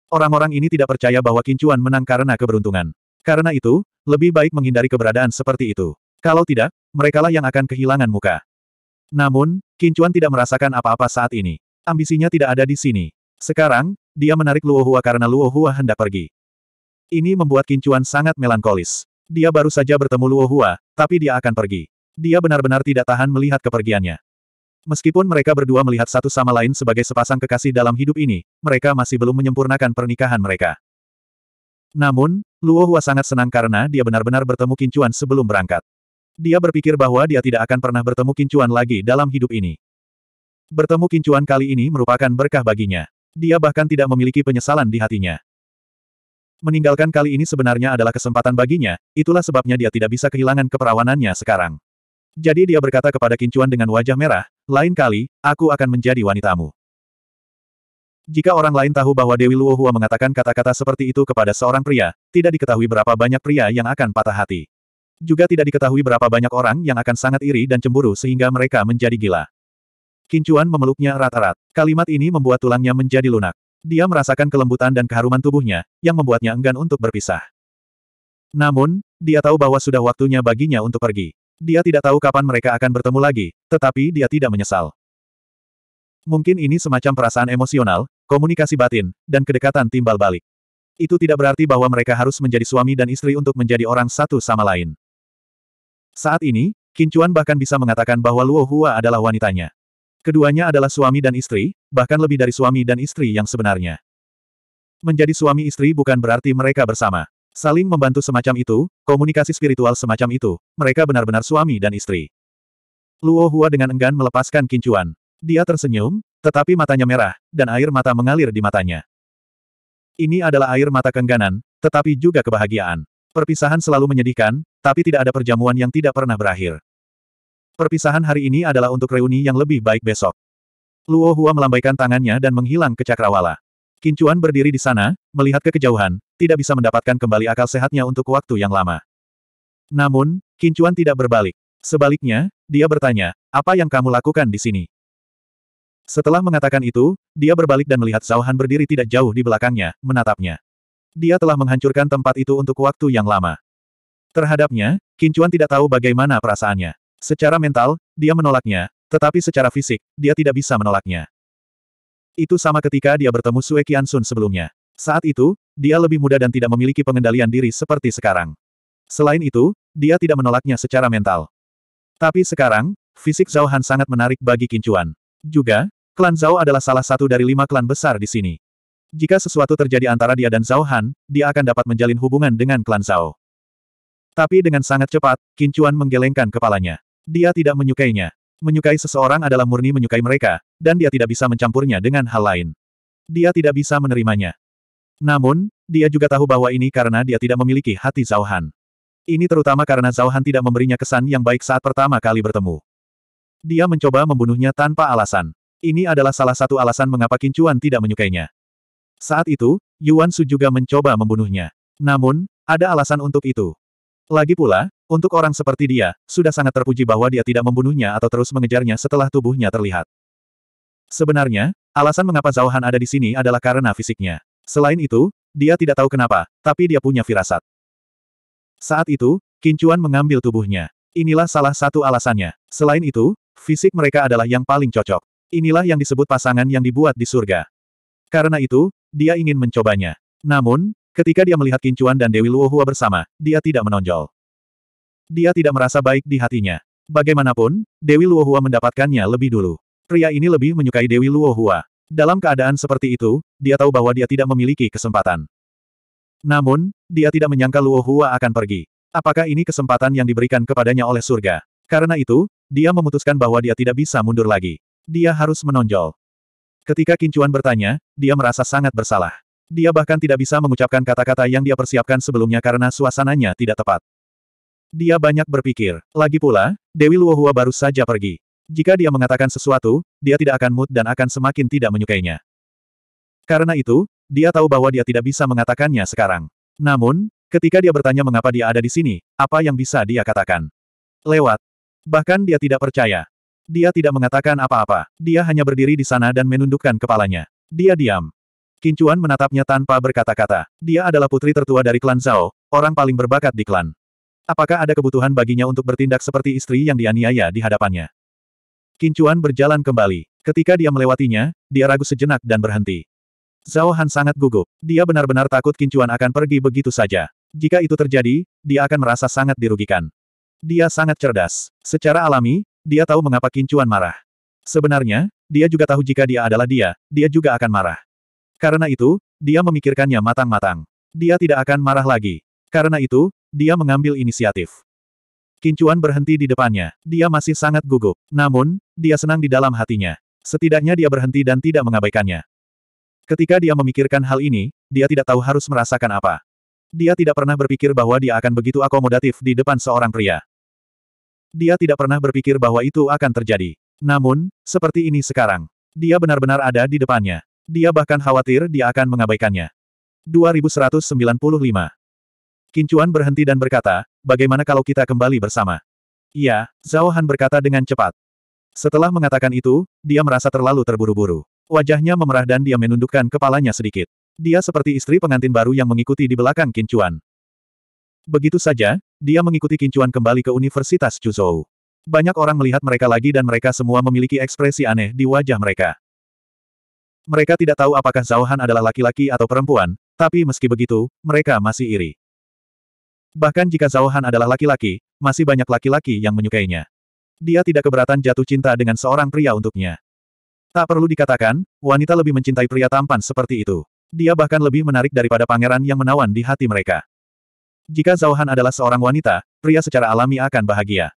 Orang-orang ini tidak percaya bahwa Kincuan menang karena keberuntungan. Karena itu, lebih baik menghindari keberadaan seperti itu. Kalau tidak, merekalah yang akan kehilangan muka. Namun, Kincuan tidak merasakan apa-apa saat ini. Ambisinya tidak ada di sini. Sekarang, dia menarik Luo Hua karena Luo Hua hendak pergi. Ini membuat Kincuan sangat melankolis. Dia baru saja bertemu Luo Hua, tapi dia akan pergi. Dia benar-benar tidak tahan melihat kepergiannya. Meskipun mereka berdua melihat satu sama lain sebagai sepasang kekasih dalam hidup ini, mereka masih belum menyempurnakan pernikahan mereka. Namun, Luo Hua sangat senang karena dia benar-benar bertemu Kincuan sebelum berangkat. Dia berpikir bahwa dia tidak akan pernah bertemu Kincuan lagi dalam hidup ini. Bertemu Kincuan kali ini merupakan berkah baginya. Dia bahkan tidak memiliki penyesalan di hatinya. Meninggalkan kali ini sebenarnya adalah kesempatan baginya, itulah sebabnya dia tidak bisa kehilangan keperawanannya sekarang. Jadi dia berkata kepada Kincuan dengan wajah merah, lain kali, aku akan menjadi wanitamu. Jika orang lain tahu bahwa Dewi Luohua mengatakan kata-kata seperti itu kepada seorang pria, tidak diketahui berapa banyak pria yang akan patah hati. Juga tidak diketahui berapa banyak orang yang akan sangat iri dan cemburu sehingga mereka menjadi gila. Kincuan memeluknya erat-erat. Kalimat ini membuat tulangnya menjadi lunak. Dia merasakan kelembutan dan keharuman tubuhnya, yang membuatnya enggan untuk berpisah. Namun, dia tahu bahwa sudah waktunya baginya untuk pergi. Dia tidak tahu kapan mereka akan bertemu lagi, tetapi dia tidak menyesal. Mungkin ini semacam perasaan emosional, komunikasi batin, dan kedekatan timbal balik. Itu tidak berarti bahwa mereka harus menjadi suami dan istri untuk menjadi orang satu sama lain. Saat ini, Kincuan bahkan bisa mengatakan bahwa Luo Hua adalah wanitanya. Keduanya adalah suami dan istri, bahkan lebih dari suami dan istri yang sebenarnya. Menjadi suami istri bukan berarti mereka bersama. Saling membantu semacam itu, komunikasi spiritual semacam itu, mereka benar-benar suami dan istri. Luo Hua dengan enggan melepaskan Kincuan. Dia tersenyum, tetapi matanya merah, dan air mata mengalir di matanya. Ini adalah air mata kengganan, tetapi juga kebahagiaan. Perpisahan selalu menyedihkan, tapi tidak ada perjamuan yang tidak pernah berakhir. Perpisahan hari ini adalah untuk reuni yang lebih baik besok. Luo Hua melambaikan tangannya dan menghilang ke cakrawala. Kincuan berdiri di sana, melihat ke kejauhan, tidak bisa mendapatkan kembali akal sehatnya untuk waktu yang lama. Namun, Kincuan tidak berbalik. Sebaliknya, dia bertanya, apa yang kamu lakukan di sini? Setelah mengatakan itu, dia berbalik dan melihat Zhao Han berdiri tidak jauh di belakangnya, menatapnya. Dia telah menghancurkan tempat itu untuk waktu yang lama. Terhadapnya, Kincuan tidak tahu bagaimana perasaannya. Secara mental, dia menolaknya, tetapi secara fisik, dia tidak bisa menolaknya. Itu sama ketika dia bertemu Sue Sun sebelumnya. Saat itu, dia lebih muda dan tidak memiliki pengendalian diri seperti sekarang. Selain itu, dia tidak menolaknya secara mental. Tapi sekarang, fisik Zhao Han sangat menarik bagi Kincuan. Juga, klan Zhao adalah salah satu dari lima klan besar di sini. Jika sesuatu terjadi antara dia dan Zhao Han, dia akan dapat menjalin hubungan dengan klan Zhao. Tapi dengan sangat cepat, Kincuan menggelengkan kepalanya. Dia tidak menyukainya. Menyukai seseorang adalah murni menyukai mereka, dan dia tidak bisa mencampurnya dengan hal lain. Dia tidak bisa menerimanya. Namun, dia juga tahu bahwa ini karena dia tidak memiliki hati Zhao Han. Ini terutama karena Zhao Han tidak memberinya kesan yang baik saat pertama kali bertemu. Dia mencoba membunuhnya tanpa alasan. Ini adalah salah satu alasan mengapa Kincuan tidak menyukainya. Saat itu, Yuan Su juga mencoba membunuhnya. Namun, ada alasan untuk itu. Lagi pula, untuk orang seperti dia, sudah sangat terpuji bahwa dia tidak membunuhnya atau terus mengejarnya setelah tubuhnya terlihat. Sebenarnya, alasan mengapa Zhao Han ada di sini adalah karena fisiknya. Selain itu, dia tidak tahu kenapa, tapi dia punya firasat. Saat itu, Kincuan mengambil tubuhnya. Inilah salah satu alasannya. Selain itu, fisik mereka adalah yang paling cocok. Inilah yang disebut pasangan yang dibuat di surga. Karena itu, dia ingin mencobanya. Namun, Ketika dia melihat Kincuan dan Dewi Luohua bersama, dia tidak menonjol. Dia tidak merasa baik di hatinya. Bagaimanapun, Dewi Luohua mendapatkannya lebih dulu. Pria ini lebih menyukai Dewi Luohua. Dalam keadaan seperti itu, dia tahu bahwa dia tidak memiliki kesempatan. Namun, dia tidak menyangka Luohua akan pergi. Apakah ini kesempatan yang diberikan kepadanya oleh surga? Karena itu, dia memutuskan bahwa dia tidak bisa mundur lagi. Dia harus menonjol. Ketika Kincuan bertanya, dia merasa sangat bersalah. Dia bahkan tidak bisa mengucapkan kata-kata yang dia persiapkan sebelumnya karena suasananya tidak tepat. Dia banyak berpikir. Lagi pula, Dewi Luohua baru saja pergi. Jika dia mengatakan sesuatu, dia tidak akan mood dan akan semakin tidak menyukainya. Karena itu, dia tahu bahwa dia tidak bisa mengatakannya sekarang. Namun, ketika dia bertanya mengapa dia ada di sini, apa yang bisa dia katakan? Lewat. Bahkan dia tidak percaya. Dia tidak mengatakan apa-apa. Dia hanya berdiri di sana dan menundukkan kepalanya. Dia diam. Kincuan menatapnya tanpa berkata-kata. Dia adalah putri tertua dari klan Zhao, orang paling berbakat di klan. Apakah ada kebutuhan baginya untuk bertindak seperti istri yang dianiaya di hadapannya? Kincuan berjalan kembali. Ketika dia melewatinya, dia ragu sejenak dan berhenti. Zhao Han sangat gugup. Dia benar-benar takut Kincuan akan pergi begitu saja. Jika itu terjadi, dia akan merasa sangat dirugikan. Dia sangat cerdas. Secara alami, dia tahu mengapa Kincuan marah. Sebenarnya, dia juga tahu jika dia adalah dia, dia juga akan marah. Karena itu, dia memikirkannya matang-matang. Dia tidak akan marah lagi. Karena itu, dia mengambil inisiatif. Kincuan berhenti di depannya. Dia masih sangat gugup. Namun, dia senang di dalam hatinya. Setidaknya dia berhenti dan tidak mengabaikannya. Ketika dia memikirkan hal ini, dia tidak tahu harus merasakan apa. Dia tidak pernah berpikir bahwa dia akan begitu akomodatif di depan seorang pria. Dia tidak pernah berpikir bahwa itu akan terjadi. Namun, seperti ini sekarang. Dia benar-benar ada di depannya. Dia bahkan khawatir dia akan mengabaikannya. 2195. Kincuan berhenti dan berkata, bagaimana kalau kita kembali bersama? Iya, Zhao Han berkata dengan cepat. Setelah mengatakan itu, dia merasa terlalu terburu-buru. Wajahnya memerah dan dia menundukkan kepalanya sedikit. Dia seperti istri pengantin baru yang mengikuti di belakang Kincuan. Begitu saja, dia mengikuti Kincuan kembali ke Universitas Chuzhou. Banyak orang melihat mereka lagi dan mereka semua memiliki ekspresi aneh di wajah mereka. Mereka tidak tahu apakah Zhao Han adalah laki-laki atau perempuan, tapi meski begitu, mereka masih iri. Bahkan jika Zhao Han adalah laki-laki, masih banyak laki-laki yang menyukainya. Dia tidak keberatan jatuh cinta dengan seorang pria untuknya. Tak perlu dikatakan, wanita lebih mencintai pria tampan seperti itu. Dia bahkan lebih menarik daripada pangeran yang menawan di hati mereka. Jika Zhao Han adalah seorang wanita, pria secara alami akan bahagia.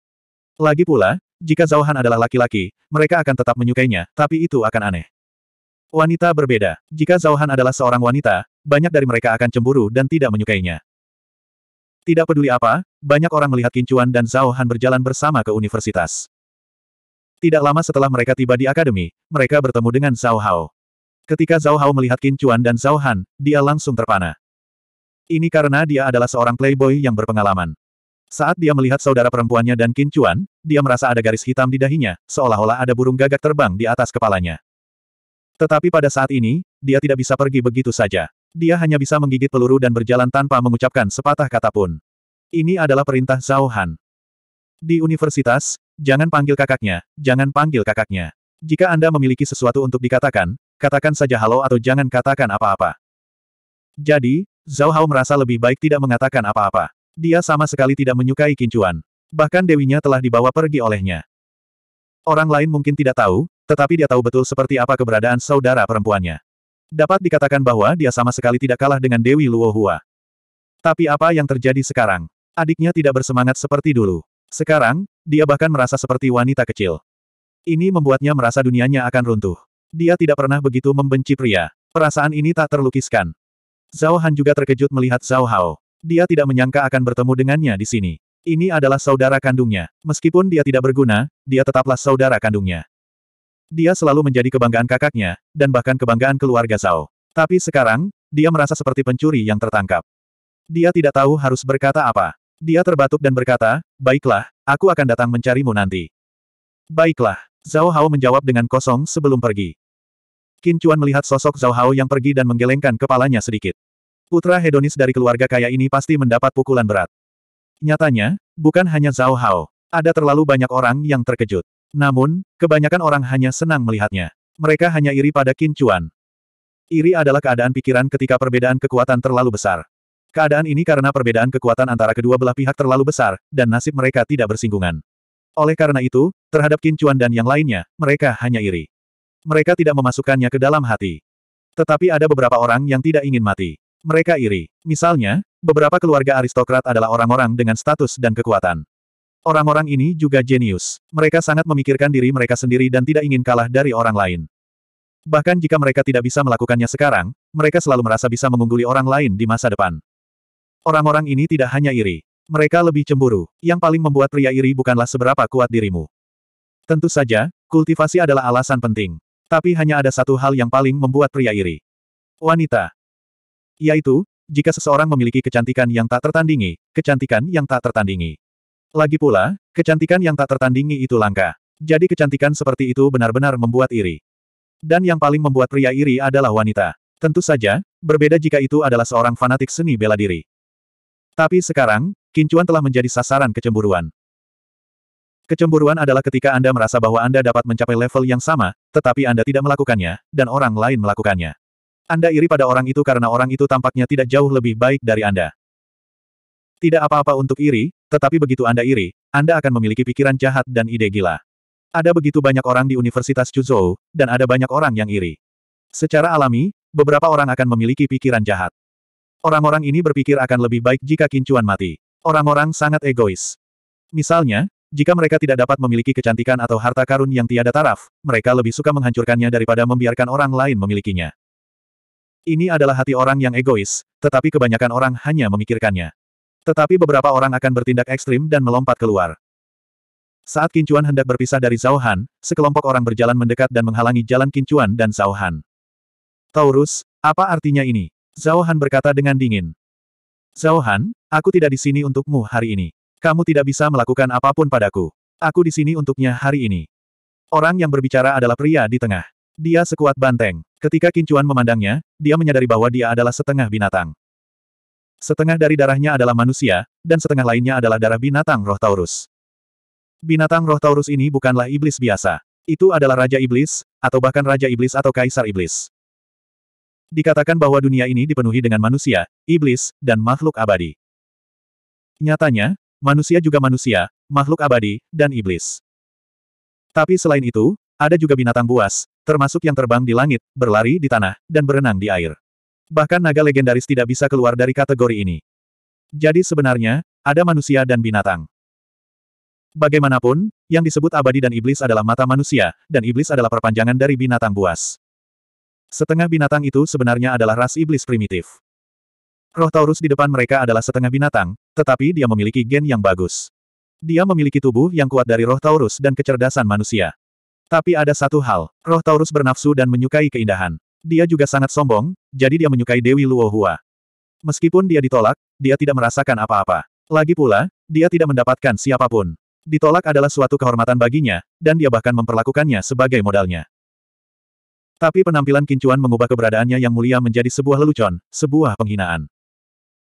Lagi pula, jika Zhao Han adalah laki-laki, mereka akan tetap menyukainya, tapi itu akan aneh. Wanita berbeda. Jika Zhao Han adalah seorang wanita, banyak dari mereka akan cemburu dan tidak menyukainya. Tidak peduli apa, banyak orang melihat Kincuan dan Zhao Han berjalan bersama ke universitas. Tidak lama setelah mereka tiba di akademi, mereka bertemu dengan Zhao Hao. Ketika Zhao Hao melihat Kincuan dan Zhao Han, dia langsung terpana. Ini karena dia adalah seorang playboy yang berpengalaman. Saat dia melihat saudara perempuannya dan Kincuan, dia merasa ada garis hitam di dahinya, seolah-olah ada burung gagak terbang di atas kepalanya. Tetapi pada saat ini, dia tidak bisa pergi begitu saja. Dia hanya bisa menggigit peluru dan berjalan tanpa mengucapkan sepatah kata pun. Ini adalah perintah Zhao Han. Di universitas, jangan panggil kakaknya, jangan panggil kakaknya. Jika Anda memiliki sesuatu untuk dikatakan, katakan saja halo atau jangan katakan apa-apa. Jadi, Zhao Hao merasa lebih baik tidak mengatakan apa-apa. Dia sama sekali tidak menyukai kincuan. Bahkan dewinya telah dibawa pergi olehnya. Orang lain mungkin tidak tahu, tetapi dia tahu betul seperti apa keberadaan saudara perempuannya. Dapat dikatakan bahwa dia sama sekali tidak kalah dengan Dewi Luohua. Tapi apa yang terjadi sekarang? Adiknya tidak bersemangat seperti dulu. Sekarang, dia bahkan merasa seperti wanita kecil. Ini membuatnya merasa dunianya akan runtuh. Dia tidak pernah begitu membenci pria. Perasaan ini tak terlukiskan. Zhao Han juga terkejut melihat Zhao Hao. Dia tidak menyangka akan bertemu dengannya di sini. Ini adalah saudara kandungnya. Meskipun dia tidak berguna, dia tetaplah saudara kandungnya. Dia selalu menjadi kebanggaan kakaknya, dan bahkan kebanggaan keluarga Zhao. Tapi sekarang, dia merasa seperti pencuri yang tertangkap. Dia tidak tahu harus berkata apa. Dia terbatuk dan berkata, Baiklah, aku akan datang mencarimu nanti. Baiklah, Zhao Hao menjawab dengan kosong sebelum pergi. Qin Chuan melihat sosok Zhao Hao yang pergi dan menggelengkan kepalanya sedikit. Putra hedonis dari keluarga kaya ini pasti mendapat pukulan berat. Nyatanya, bukan hanya Zhao Hao. Ada terlalu banyak orang yang terkejut. Namun, kebanyakan orang hanya senang melihatnya. Mereka hanya iri pada Qin Chuan. Iri adalah keadaan pikiran ketika perbedaan kekuatan terlalu besar. Keadaan ini karena perbedaan kekuatan antara kedua belah pihak terlalu besar, dan nasib mereka tidak bersinggungan. Oleh karena itu, terhadap Qin Chuan dan yang lainnya, mereka hanya iri. Mereka tidak memasukkannya ke dalam hati. Tetapi ada beberapa orang yang tidak ingin mati. Mereka iri. Misalnya, beberapa keluarga aristokrat adalah orang-orang dengan status dan kekuatan. Orang-orang ini juga jenius. Mereka sangat memikirkan diri mereka sendiri dan tidak ingin kalah dari orang lain. Bahkan jika mereka tidak bisa melakukannya sekarang, mereka selalu merasa bisa mengungguli orang lain di masa depan. Orang-orang ini tidak hanya iri. Mereka lebih cemburu. Yang paling membuat pria iri bukanlah seberapa kuat dirimu. Tentu saja, kultivasi adalah alasan penting. Tapi hanya ada satu hal yang paling membuat pria iri. Wanita. Yaitu, jika seseorang memiliki kecantikan yang tak tertandingi, kecantikan yang tak tertandingi. Lagi pula, kecantikan yang tak tertandingi itu langka. Jadi kecantikan seperti itu benar-benar membuat iri. Dan yang paling membuat pria iri adalah wanita. Tentu saja, berbeda jika itu adalah seorang fanatik seni bela diri. Tapi sekarang, Kincuan telah menjadi sasaran kecemburuan. Kecemburuan adalah ketika Anda merasa bahwa Anda dapat mencapai level yang sama, tetapi Anda tidak melakukannya, dan orang lain melakukannya. Anda iri pada orang itu karena orang itu tampaknya tidak jauh lebih baik dari Anda. Tidak apa-apa untuk iri, tetapi begitu Anda iri, Anda akan memiliki pikiran jahat dan ide gila. Ada begitu banyak orang di Universitas Chuzhou, dan ada banyak orang yang iri. Secara alami, beberapa orang akan memiliki pikiran jahat. Orang-orang ini berpikir akan lebih baik jika Kincuan mati. Orang-orang sangat egois. Misalnya, jika mereka tidak dapat memiliki kecantikan atau harta karun yang tiada taraf, mereka lebih suka menghancurkannya daripada membiarkan orang lain memilikinya. Ini adalah hati orang yang egois, tetapi kebanyakan orang hanya memikirkannya. Tetapi beberapa orang akan bertindak ekstrim dan melompat keluar. Saat Kincuan hendak berpisah dari Zhao Han, sekelompok orang berjalan mendekat dan menghalangi jalan Kincuan dan Zhao Han. Taurus, apa artinya ini? Zhao Han berkata dengan dingin. Zhao Han, aku tidak di sini untukmu hari ini. Kamu tidak bisa melakukan apapun padaku. Aku di sini untuknya hari ini. Orang yang berbicara adalah pria di tengah. Dia sekuat banteng. Ketika Kincuan memandangnya, dia menyadari bahwa dia adalah setengah binatang. Setengah dari darahnya adalah manusia, dan setengah lainnya adalah darah binatang roh Taurus. Binatang roh Taurus ini bukanlah iblis biasa. Itu adalah Raja Iblis, atau bahkan Raja Iblis atau Kaisar Iblis. Dikatakan bahwa dunia ini dipenuhi dengan manusia, iblis, dan makhluk abadi. Nyatanya, manusia juga manusia, makhluk abadi, dan iblis. Tapi selain itu, ada juga binatang buas, termasuk yang terbang di langit, berlari di tanah, dan berenang di air. Bahkan naga legendaris tidak bisa keluar dari kategori ini. Jadi sebenarnya, ada manusia dan binatang. Bagaimanapun, yang disebut abadi dan iblis adalah mata manusia, dan iblis adalah perpanjangan dari binatang buas. Setengah binatang itu sebenarnya adalah ras iblis primitif. Roh Taurus di depan mereka adalah setengah binatang, tetapi dia memiliki gen yang bagus. Dia memiliki tubuh yang kuat dari roh Taurus dan kecerdasan manusia. Tapi ada satu hal, roh Taurus bernafsu dan menyukai keindahan. Dia juga sangat sombong, jadi dia menyukai Dewi Luohua. Meskipun dia ditolak, dia tidak merasakan apa-apa. Lagi pula, dia tidak mendapatkan siapapun. Ditolak adalah suatu kehormatan baginya, dan dia bahkan memperlakukannya sebagai modalnya. Tapi penampilan Kincuan mengubah keberadaannya yang mulia menjadi sebuah lelucon, sebuah penghinaan.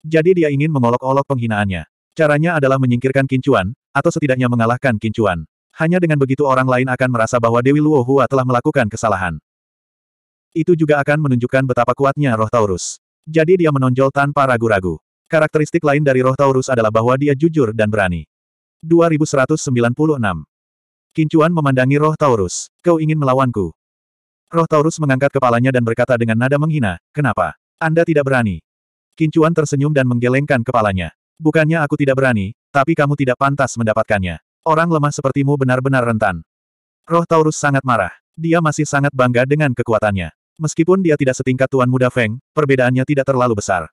Jadi dia ingin mengolok-olok penghinaannya. Caranya adalah menyingkirkan Kincuan, atau setidaknya mengalahkan Kincuan. Hanya dengan begitu orang lain akan merasa bahwa Dewi Luohua telah melakukan kesalahan. Itu juga akan menunjukkan betapa kuatnya roh Taurus. Jadi dia menonjol tanpa ragu-ragu. Karakteristik lain dari roh Taurus adalah bahwa dia jujur dan berani. 2196. Kincuan memandangi roh Taurus. Kau ingin melawanku? Roh Taurus mengangkat kepalanya dan berkata dengan nada menghina, Kenapa? Anda tidak berani. Kincuan tersenyum dan menggelengkan kepalanya. Bukannya aku tidak berani, tapi kamu tidak pantas mendapatkannya. Orang lemah sepertimu benar-benar rentan. Roh Taurus sangat marah. Dia masih sangat bangga dengan kekuatannya. Meskipun dia tidak setingkat Tuan Muda Feng, perbedaannya tidak terlalu besar.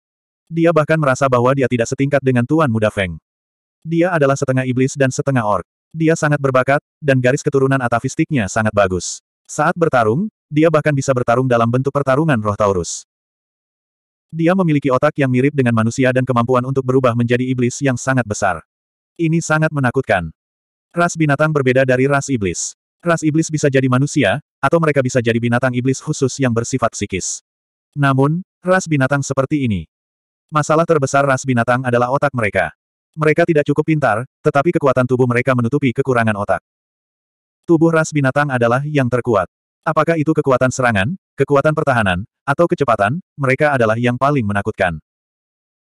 Dia bahkan merasa bahwa dia tidak setingkat dengan Tuan Muda Feng. Dia adalah setengah iblis dan setengah ork. Dia sangat berbakat, dan garis keturunan atavistiknya sangat bagus. Saat bertarung, dia bahkan bisa bertarung dalam bentuk pertarungan roh Taurus. Dia memiliki otak yang mirip dengan manusia dan kemampuan untuk berubah menjadi iblis yang sangat besar. Ini sangat menakutkan. Ras binatang berbeda dari ras iblis. Ras iblis bisa jadi manusia, atau mereka bisa jadi binatang iblis khusus yang bersifat psikis. Namun, ras binatang seperti ini. Masalah terbesar ras binatang adalah otak mereka. Mereka tidak cukup pintar, tetapi kekuatan tubuh mereka menutupi kekurangan otak. Tubuh ras binatang adalah yang terkuat. Apakah itu kekuatan serangan, kekuatan pertahanan, atau kecepatan, mereka adalah yang paling menakutkan.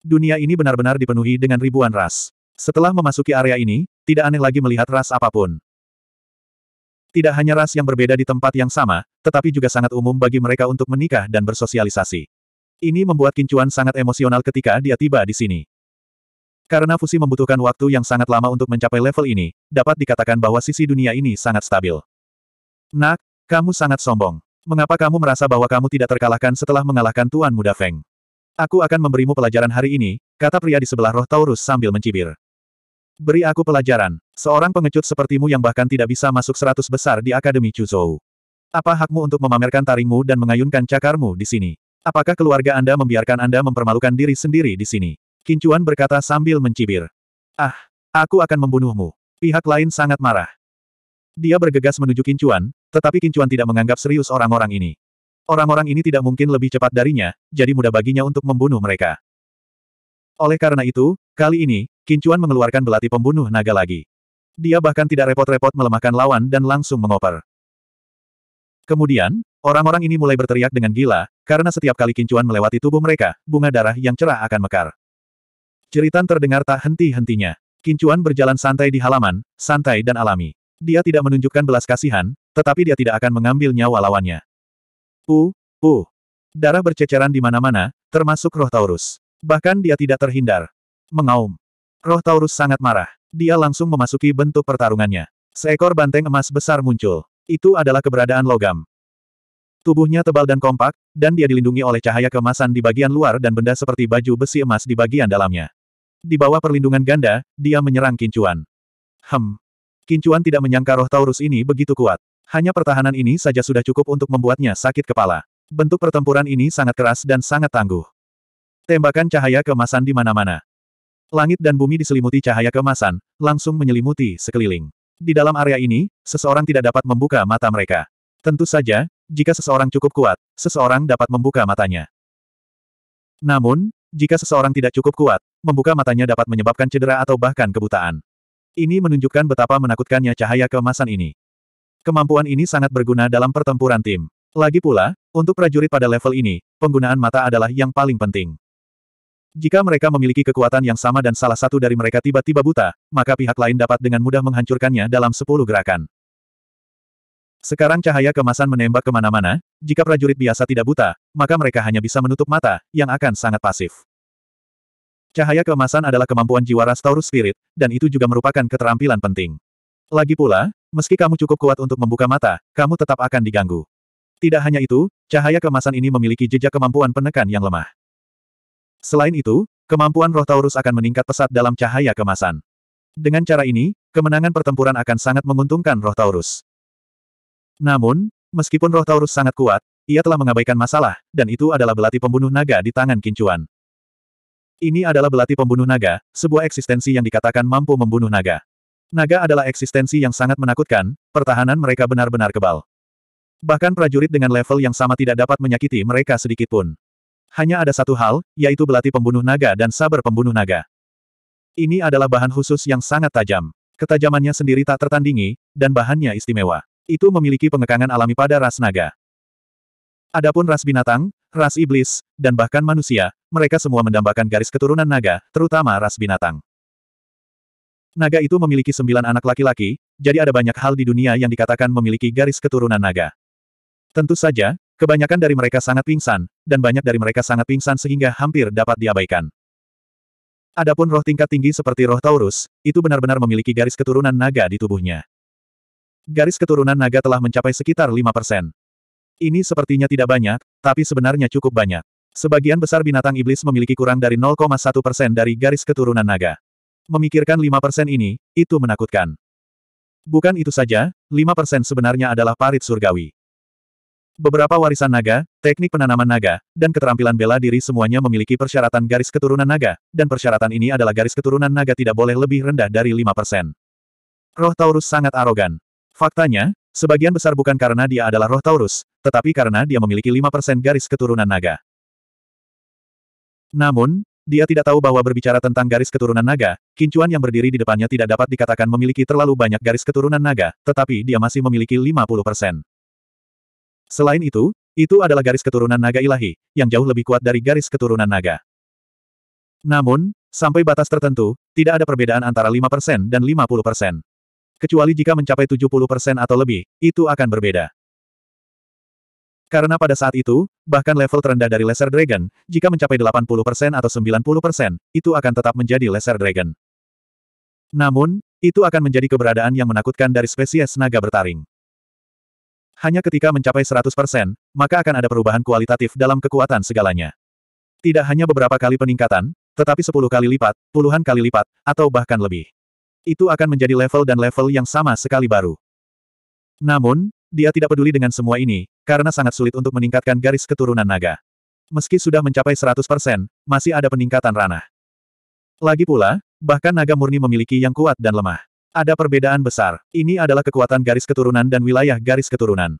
Dunia ini benar-benar dipenuhi dengan ribuan ras. Setelah memasuki area ini, tidak aneh lagi melihat ras apapun. Tidak hanya ras yang berbeda di tempat yang sama, tetapi juga sangat umum bagi mereka untuk menikah dan bersosialisasi. Ini membuat Kincuan sangat emosional ketika dia tiba di sini. Karena fusi membutuhkan waktu yang sangat lama untuk mencapai level ini, dapat dikatakan bahwa sisi dunia ini sangat stabil. Nak, kamu sangat sombong. Mengapa kamu merasa bahwa kamu tidak terkalahkan setelah mengalahkan Tuan Muda Feng? Aku akan memberimu pelajaran hari ini, kata pria di sebelah roh Taurus sambil mencibir. Beri aku pelajaran, seorang pengecut sepertimu yang bahkan tidak bisa masuk seratus besar di Akademi Chuzhou. Apa hakmu untuk memamerkan taringmu dan mengayunkan cakarmu di sini? Apakah keluarga Anda membiarkan Anda mempermalukan diri sendiri di sini? Kincuan berkata sambil mencibir. Ah, aku akan membunuhmu. Pihak lain sangat marah. Dia bergegas menuju Kincuan, tetapi Kincuan tidak menganggap serius orang-orang ini. Orang-orang ini tidak mungkin lebih cepat darinya, jadi mudah baginya untuk membunuh mereka. Oleh karena itu, kali ini, Kincuan mengeluarkan belati pembunuh naga lagi. Dia bahkan tidak repot-repot melemahkan lawan dan langsung mengoper. Kemudian, orang-orang ini mulai berteriak dengan gila, karena setiap kali Kincuan melewati tubuh mereka, bunga darah yang cerah akan mekar. Ceritan terdengar tak henti-hentinya. Kincuan berjalan santai di halaman, santai dan alami. Dia tidak menunjukkan belas kasihan, tetapi dia tidak akan mengambil nyawa lawannya. Pu, pu. Darah berceceran di mana-mana, termasuk roh Taurus. Bahkan dia tidak terhindar. Mengaum. Roh Taurus sangat marah. Dia langsung memasuki bentuk pertarungannya. Seekor banteng emas besar muncul. Itu adalah keberadaan logam. Tubuhnya tebal dan kompak, dan dia dilindungi oleh cahaya kemasan di bagian luar dan benda seperti baju besi emas di bagian dalamnya. Di bawah perlindungan ganda, dia menyerang Kincuan. Hem. Kincuan tidak menyangka roh Taurus ini begitu kuat. Hanya pertahanan ini saja sudah cukup untuk membuatnya sakit kepala. Bentuk pertempuran ini sangat keras dan sangat tangguh. Tembakan cahaya kemasan di mana-mana. Langit dan bumi diselimuti cahaya kemasan, langsung menyelimuti sekeliling. Di dalam area ini, seseorang tidak dapat membuka mata mereka. Tentu saja, jika seseorang cukup kuat, seseorang dapat membuka matanya. Namun, jika seseorang tidak cukup kuat, membuka matanya dapat menyebabkan cedera atau bahkan kebutaan. Ini menunjukkan betapa menakutkannya cahaya kemasan ini. Kemampuan ini sangat berguna dalam pertempuran tim. Lagi pula, untuk prajurit pada level ini, penggunaan mata adalah yang paling penting. Jika mereka memiliki kekuatan yang sama dan salah satu dari mereka tiba-tiba buta, maka pihak lain dapat dengan mudah menghancurkannya dalam sepuluh gerakan. Sekarang cahaya kemasan menembak kemana-mana, jika prajurit biasa tidak buta, maka mereka hanya bisa menutup mata, yang akan sangat pasif. Cahaya kemasan adalah kemampuan jiwa Rastaurus Spirit, dan itu juga merupakan keterampilan penting. Lagi pula, meski kamu cukup kuat untuk membuka mata, kamu tetap akan diganggu. Tidak hanya itu, cahaya kemasan ini memiliki jejak kemampuan penekan yang lemah. Selain itu, kemampuan roh Taurus akan meningkat pesat dalam cahaya kemasan. Dengan cara ini, kemenangan pertempuran akan sangat menguntungkan roh Taurus. Namun, meskipun roh Taurus sangat kuat, ia telah mengabaikan masalah, dan itu adalah belati pembunuh naga di tangan Kincuan. Ini adalah belati pembunuh naga, sebuah eksistensi yang dikatakan mampu membunuh naga. Naga adalah eksistensi yang sangat menakutkan, pertahanan mereka benar-benar kebal. Bahkan prajurit dengan level yang sama tidak dapat menyakiti mereka sedikitpun. Hanya ada satu hal, yaitu belati pembunuh naga dan saber pembunuh naga. Ini adalah bahan khusus yang sangat tajam. Ketajamannya sendiri tak tertandingi, dan bahannya istimewa. Itu memiliki pengekangan alami pada ras naga. Adapun ras binatang, ras iblis, dan bahkan manusia, mereka semua mendambakan garis keturunan naga, terutama ras binatang. Naga itu memiliki sembilan anak laki-laki, jadi ada banyak hal di dunia yang dikatakan memiliki garis keturunan naga. Tentu saja, Kebanyakan dari mereka sangat pingsan, dan banyak dari mereka sangat pingsan sehingga hampir dapat diabaikan. Adapun roh tingkat tinggi seperti roh Taurus, itu benar-benar memiliki garis keturunan naga di tubuhnya. Garis keturunan naga telah mencapai sekitar 5%. Ini sepertinya tidak banyak, tapi sebenarnya cukup banyak. Sebagian besar binatang iblis memiliki kurang dari 0,1% dari garis keturunan naga. Memikirkan 5% ini, itu menakutkan. Bukan itu saja, 5% sebenarnya adalah parit surgawi. Beberapa warisan naga, teknik penanaman naga, dan keterampilan bela diri semuanya memiliki persyaratan garis keturunan naga, dan persyaratan ini adalah garis keturunan naga tidak boleh lebih rendah dari 5%. Roh Taurus sangat arogan. Faktanya, sebagian besar bukan karena dia adalah roh Taurus, tetapi karena dia memiliki 5% garis keturunan naga. Namun, dia tidak tahu bahwa berbicara tentang garis keturunan naga, kincuan yang berdiri di depannya tidak dapat dikatakan memiliki terlalu banyak garis keturunan naga, tetapi dia masih memiliki 50%. Selain itu, itu adalah garis keturunan naga ilahi, yang jauh lebih kuat dari garis keturunan naga. Namun, sampai batas tertentu, tidak ada perbedaan antara 5% dan 50%. Kecuali jika mencapai 70% atau lebih, itu akan berbeda. Karena pada saat itu, bahkan level terendah dari Lesser Dragon, jika mencapai 80% atau 90%, itu akan tetap menjadi Lesser Dragon. Namun, itu akan menjadi keberadaan yang menakutkan dari spesies naga bertaring. Hanya ketika mencapai 100%, maka akan ada perubahan kualitatif dalam kekuatan segalanya. Tidak hanya beberapa kali peningkatan, tetapi 10 kali lipat, puluhan kali lipat, atau bahkan lebih. Itu akan menjadi level dan level yang sama sekali baru. Namun, dia tidak peduli dengan semua ini, karena sangat sulit untuk meningkatkan garis keturunan naga. Meski sudah mencapai 100%, masih ada peningkatan ranah. Lagi pula, bahkan naga murni memiliki yang kuat dan lemah. Ada perbedaan besar. Ini adalah kekuatan garis keturunan dan wilayah garis keturunan.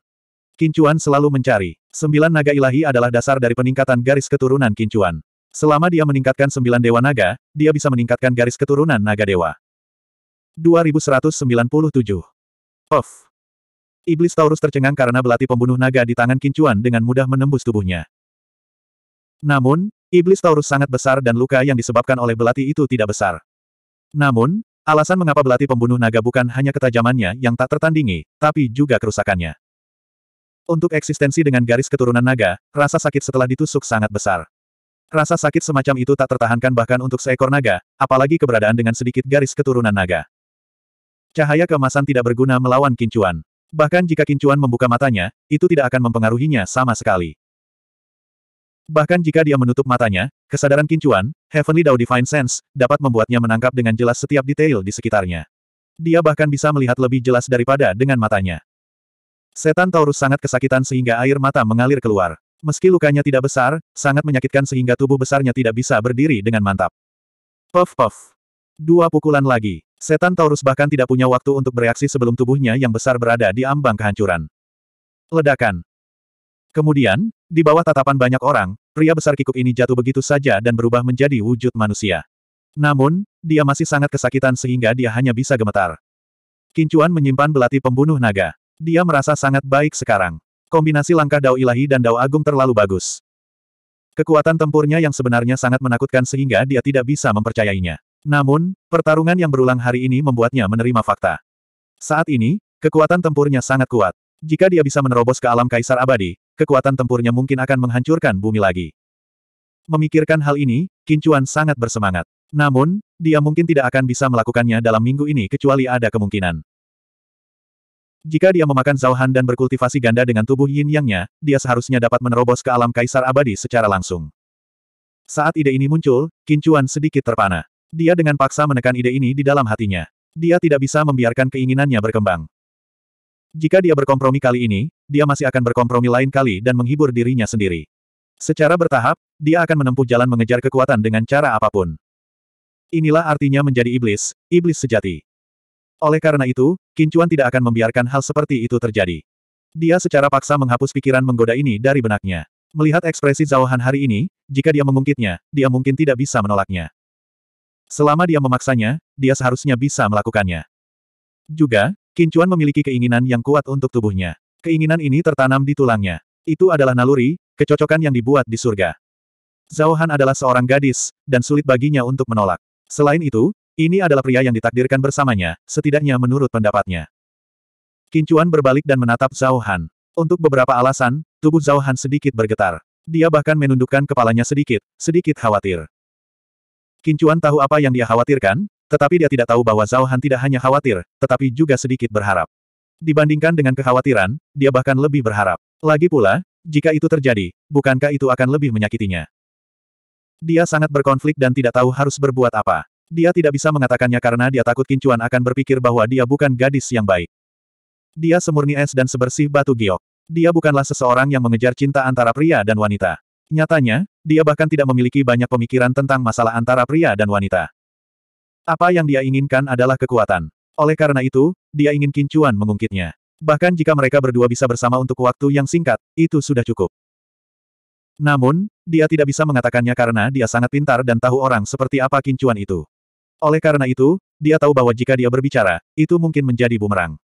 Kincuan selalu mencari. Sembilan naga ilahi adalah dasar dari peningkatan garis keturunan Kincuan. Selama dia meningkatkan sembilan dewa naga, dia bisa meningkatkan garis keturunan naga dewa. 2197. Of Iblis Taurus tercengang karena belati pembunuh naga di tangan Kincuan dengan mudah menembus tubuhnya. Namun, Iblis Taurus sangat besar dan luka yang disebabkan oleh belati itu tidak besar. Namun, Alasan mengapa belati pembunuh naga bukan hanya ketajamannya yang tak tertandingi, tapi juga kerusakannya. Untuk eksistensi dengan garis keturunan naga, rasa sakit setelah ditusuk sangat besar. Rasa sakit semacam itu tak tertahankan bahkan untuk seekor naga, apalagi keberadaan dengan sedikit garis keturunan naga. Cahaya kemasan tidak berguna melawan kincuan. Bahkan jika kincuan membuka matanya, itu tidak akan mempengaruhinya sama sekali. Bahkan jika dia menutup matanya, kesadaran kincuan, Heavenly Dao Divine Sense, dapat membuatnya menangkap dengan jelas setiap detail di sekitarnya. Dia bahkan bisa melihat lebih jelas daripada dengan matanya. Setan Taurus sangat kesakitan sehingga air mata mengalir keluar. Meski lukanya tidak besar, sangat menyakitkan sehingga tubuh besarnya tidak bisa berdiri dengan mantap. Puff puff. Dua pukulan lagi. Setan Taurus bahkan tidak punya waktu untuk bereaksi sebelum tubuhnya yang besar berada di ambang kehancuran. Ledakan. Kemudian, di bawah tatapan banyak orang, pria besar kikuk ini jatuh begitu saja dan berubah menjadi wujud manusia. Namun, dia masih sangat kesakitan sehingga dia hanya bisa gemetar. Kincuan menyimpan belati pembunuh naga. Dia merasa sangat baik sekarang. Kombinasi langkah Dao Ilahi dan Dao Agung terlalu bagus. Kekuatan tempurnya yang sebenarnya sangat menakutkan sehingga dia tidak bisa mempercayainya. Namun, pertarungan yang berulang hari ini membuatnya menerima fakta. Saat ini, kekuatan tempurnya sangat kuat. Jika dia bisa menerobos ke alam kaisar abadi, kekuatan tempurnya mungkin akan menghancurkan bumi lagi. Memikirkan hal ini, Kincuan sangat bersemangat. Namun, dia mungkin tidak akan bisa melakukannya dalam minggu ini kecuali ada kemungkinan. Jika dia memakan zauhan dan berkultivasi ganda dengan tubuh yin yangnya, dia seharusnya dapat menerobos ke alam kaisar abadi secara langsung. Saat ide ini muncul, Kincuan sedikit terpana. Dia dengan paksa menekan ide ini di dalam hatinya. Dia tidak bisa membiarkan keinginannya berkembang. Jika dia berkompromi kali ini, dia masih akan berkompromi lain kali dan menghibur dirinya sendiri. Secara bertahap, dia akan menempuh jalan mengejar kekuatan dengan cara apapun. Inilah artinya menjadi iblis, iblis sejati. Oleh karena itu, Kincuan tidak akan membiarkan hal seperti itu terjadi. Dia secara paksa menghapus pikiran menggoda ini dari benaknya. Melihat ekspresi Zawahan hari ini, jika dia mengungkitnya, dia mungkin tidak bisa menolaknya. Selama dia memaksanya, dia seharusnya bisa melakukannya. Juga, Kincuan memiliki keinginan yang kuat untuk tubuhnya. Keinginan ini tertanam di tulangnya. Itu adalah naluri, kecocokan yang dibuat di surga. Zhao adalah seorang gadis, dan sulit baginya untuk menolak. Selain itu, ini adalah pria yang ditakdirkan bersamanya, setidaknya menurut pendapatnya. Kincuan berbalik dan menatap Zhao Untuk beberapa alasan, tubuh Zhao sedikit bergetar. Dia bahkan menundukkan kepalanya sedikit, sedikit khawatir. Kincuan tahu apa yang dia khawatirkan, tetapi dia tidak tahu bahwa Zhao Han tidak hanya khawatir, tetapi juga sedikit berharap. Dibandingkan dengan kekhawatiran, dia bahkan lebih berharap. Lagi pula, jika itu terjadi, bukankah itu akan lebih menyakitinya? Dia sangat berkonflik dan tidak tahu harus berbuat apa. Dia tidak bisa mengatakannya karena dia takut Kincuan akan berpikir bahwa dia bukan gadis yang baik. Dia semurni es dan sebersih batu giok. Dia bukanlah seseorang yang mengejar cinta antara pria dan wanita. Nyatanya, dia bahkan tidak memiliki banyak pemikiran tentang masalah antara pria dan wanita. Apa yang dia inginkan adalah kekuatan. Oleh karena itu, dia ingin kincuan mengungkitnya. Bahkan jika mereka berdua bisa bersama untuk waktu yang singkat, itu sudah cukup. Namun, dia tidak bisa mengatakannya karena dia sangat pintar dan tahu orang seperti apa kincuan itu. Oleh karena itu, dia tahu bahwa jika dia berbicara, itu mungkin menjadi bumerang.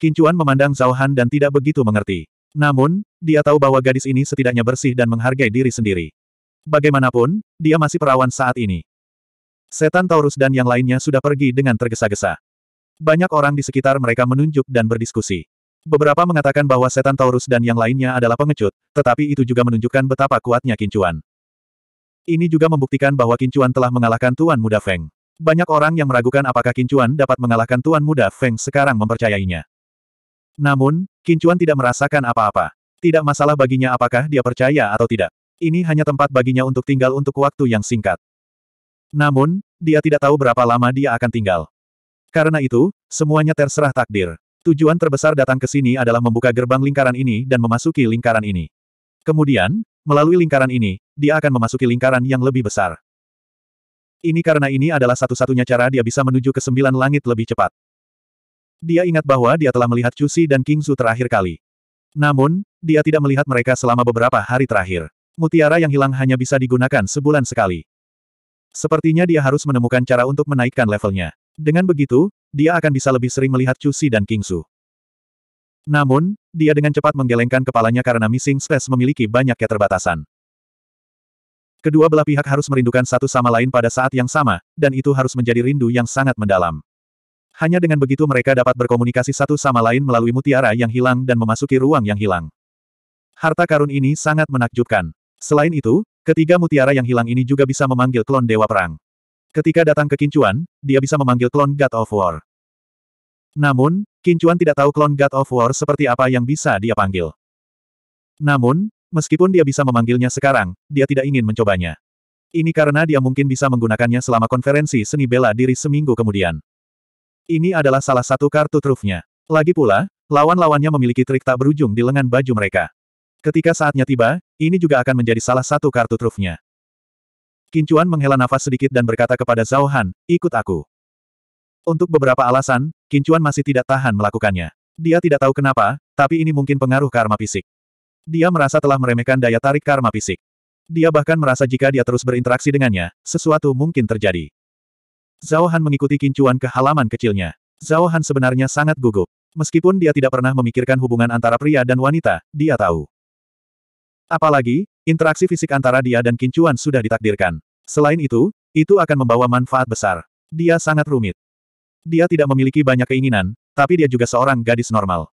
Kincuan memandang Zhao Han dan tidak begitu mengerti. Namun, dia tahu bahwa gadis ini setidaknya bersih dan menghargai diri sendiri. Bagaimanapun, dia masih perawan saat ini. Setan Taurus dan yang lainnya sudah pergi dengan tergesa-gesa. Banyak orang di sekitar mereka menunjuk dan berdiskusi. Beberapa mengatakan bahwa setan Taurus dan yang lainnya adalah pengecut, tetapi itu juga menunjukkan betapa kuatnya Kincuan. Ini juga membuktikan bahwa Kincuan telah mengalahkan Tuan Muda Feng. Banyak orang yang meragukan apakah Kincuan dapat mengalahkan Tuan Muda Feng sekarang mempercayainya. Namun, Kincuan tidak merasakan apa-apa. Tidak masalah baginya apakah dia percaya atau tidak. Ini hanya tempat baginya untuk tinggal untuk waktu yang singkat. Namun, dia tidak tahu berapa lama dia akan tinggal. Karena itu, semuanya terserah takdir. Tujuan terbesar datang ke sini adalah membuka gerbang lingkaran ini dan memasuki lingkaran ini. Kemudian, melalui lingkaran ini, dia akan memasuki lingkaran yang lebih besar. Ini karena ini adalah satu-satunya cara dia bisa menuju ke sembilan langit lebih cepat. Dia ingat bahwa dia telah melihat Cusi dan King Su terakhir kali. Namun, dia tidak melihat mereka selama beberapa hari terakhir. Mutiara yang hilang hanya bisa digunakan sebulan sekali. Sepertinya dia harus menemukan cara untuk menaikkan levelnya. Dengan begitu, dia akan bisa lebih sering melihat Cusi dan King Namun, dia dengan cepat menggelengkan kepalanya karena Missing Space memiliki banyak keterbatasan. Kedua belah pihak harus merindukan satu sama lain pada saat yang sama, dan itu harus menjadi rindu yang sangat mendalam. Hanya dengan begitu mereka dapat berkomunikasi satu sama lain melalui mutiara yang hilang dan memasuki ruang yang hilang. Harta karun ini sangat menakjubkan. Selain itu, ketiga mutiara yang hilang ini juga bisa memanggil klon Dewa Perang. Ketika datang ke Kincuan, dia bisa memanggil klon God of War. Namun, Kincuan tidak tahu klon God of War seperti apa yang bisa dia panggil. Namun, meskipun dia bisa memanggilnya sekarang, dia tidak ingin mencobanya. Ini karena dia mungkin bisa menggunakannya selama konferensi seni bela diri seminggu kemudian. Ini adalah salah satu kartu trufnya. Lagi pula, lawan-lawannya memiliki trik tak berujung di lengan baju mereka. Ketika saatnya tiba, ini juga akan menjadi salah satu kartu trufnya. Kincuan menghela nafas sedikit dan berkata kepada Zhao Han, ikut aku. Untuk beberapa alasan, Kincuan masih tidak tahan melakukannya. Dia tidak tahu kenapa, tapi ini mungkin pengaruh karma fisik. Dia merasa telah meremehkan daya tarik karma fisik. Dia bahkan merasa jika dia terus berinteraksi dengannya, sesuatu mungkin terjadi. Zhao Han mengikuti kincuan ke halaman kecilnya. Zhao Han sebenarnya sangat gugup. Meskipun dia tidak pernah memikirkan hubungan antara pria dan wanita, dia tahu. Apalagi, interaksi fisik antara dia dan Kincuan sudah ditakdirkan. Selain itu, itu akan membawa manfaat besar. Dia sangat rumit. Dia tidak memiliki banyak keinginan, tapi dia juga seorang gadis normal.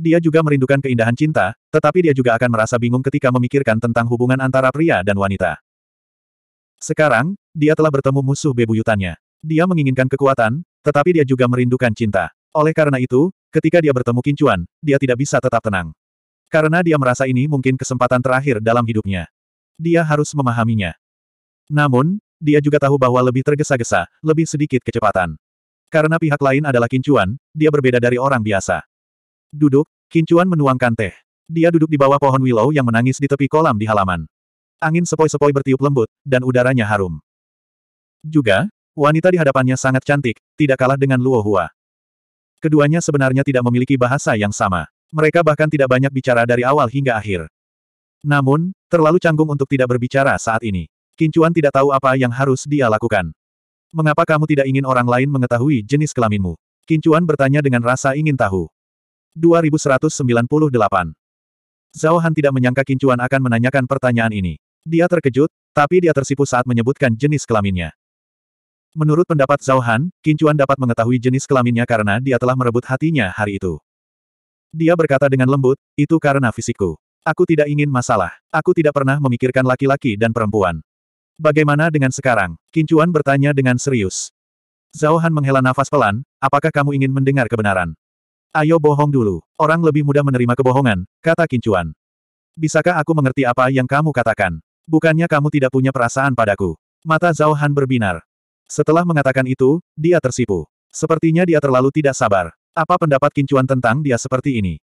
Dia juga merindukan keindahan cinta, tetapi dia juga akan merasa bingung ketika memikirkan tentang hubungan antara pria dan wanita. Sekarang, dia telah bertemu musuh bebuyutannya. Dia menginginkan kekuatan, tetapi dia juga merindukan cinta. Oleh karena itu, ketika dia bertemu Kincuan, dia tidak bisa tetap tenang. Karena dia merasa ini mungkin kesempatan terakhir dalam hidupnya. Dia harus memahaminya. Namun, dia juga tahu bahwa lebih tergesa-gesa, lebih sedikit kecepatan. Karena pihak lain adalah Kincuan, dia berbeda dari orang biasa. Duduk, Kincuan menuangkan teh. Dia duduk di bawah pohon willow yang menangis di tepi kolam di halaman. Angin sepoi-sepoi bertiup lembut, dan udaranya harum. Juga, wanita di hadapannya sangat cantik, tidak kalah dengan Luo Hua. Keduanya sebenarnya tidak memiliki bahasa yang sama. Mereka bahkan tidak banyak bicara dari awal hingga akhir. Namun, terlalu canggung untuk tidak berbicara saat ini. Kincuan tidak tahu apa yang harus dia lakukan. Mengapa kamu tidak ingin orang lain mengetahui jenis kelaminmu? Kincuan bertanya dengan rasa ingin tahu. 2198 Zhao Han tidak menyangka Kincuan akan menanyakan pertanyaan ini. Dia terkejut, tapi dia tersipu saat menyebutkan jenis kelaminnya. Menurut pendapat Zhao Han, Kincuan dapat mengetahui jenis kelaminnya karena dia telah merebut hatinya hari itu. Dia berkata dengan lembut, itu karena fisikku. Aku tidak ingin masalah. Aku tidak pernah memikirkan laki-laki dan perempuan. Bagaimana dengan sekarang? Kincuan bertanya dengan serius. Zhao Han menghela nafas pelan, apakah kamu ingin mendengar kebenaran? Ayo bohong dulu. Orang lebih mudah menerima kebohongan, kata Kincuan. Bisakah aku mengerti apa yang kamu katakan? Bukannya kamu tidak punya perasaan padaku. Mata Zhao Han berbinar. Setelah mengatakan itu, dia tersipu. Sepertinya dia terlalu tidak sabar. Apa pendapat Kincuan tentang dia seperti ini?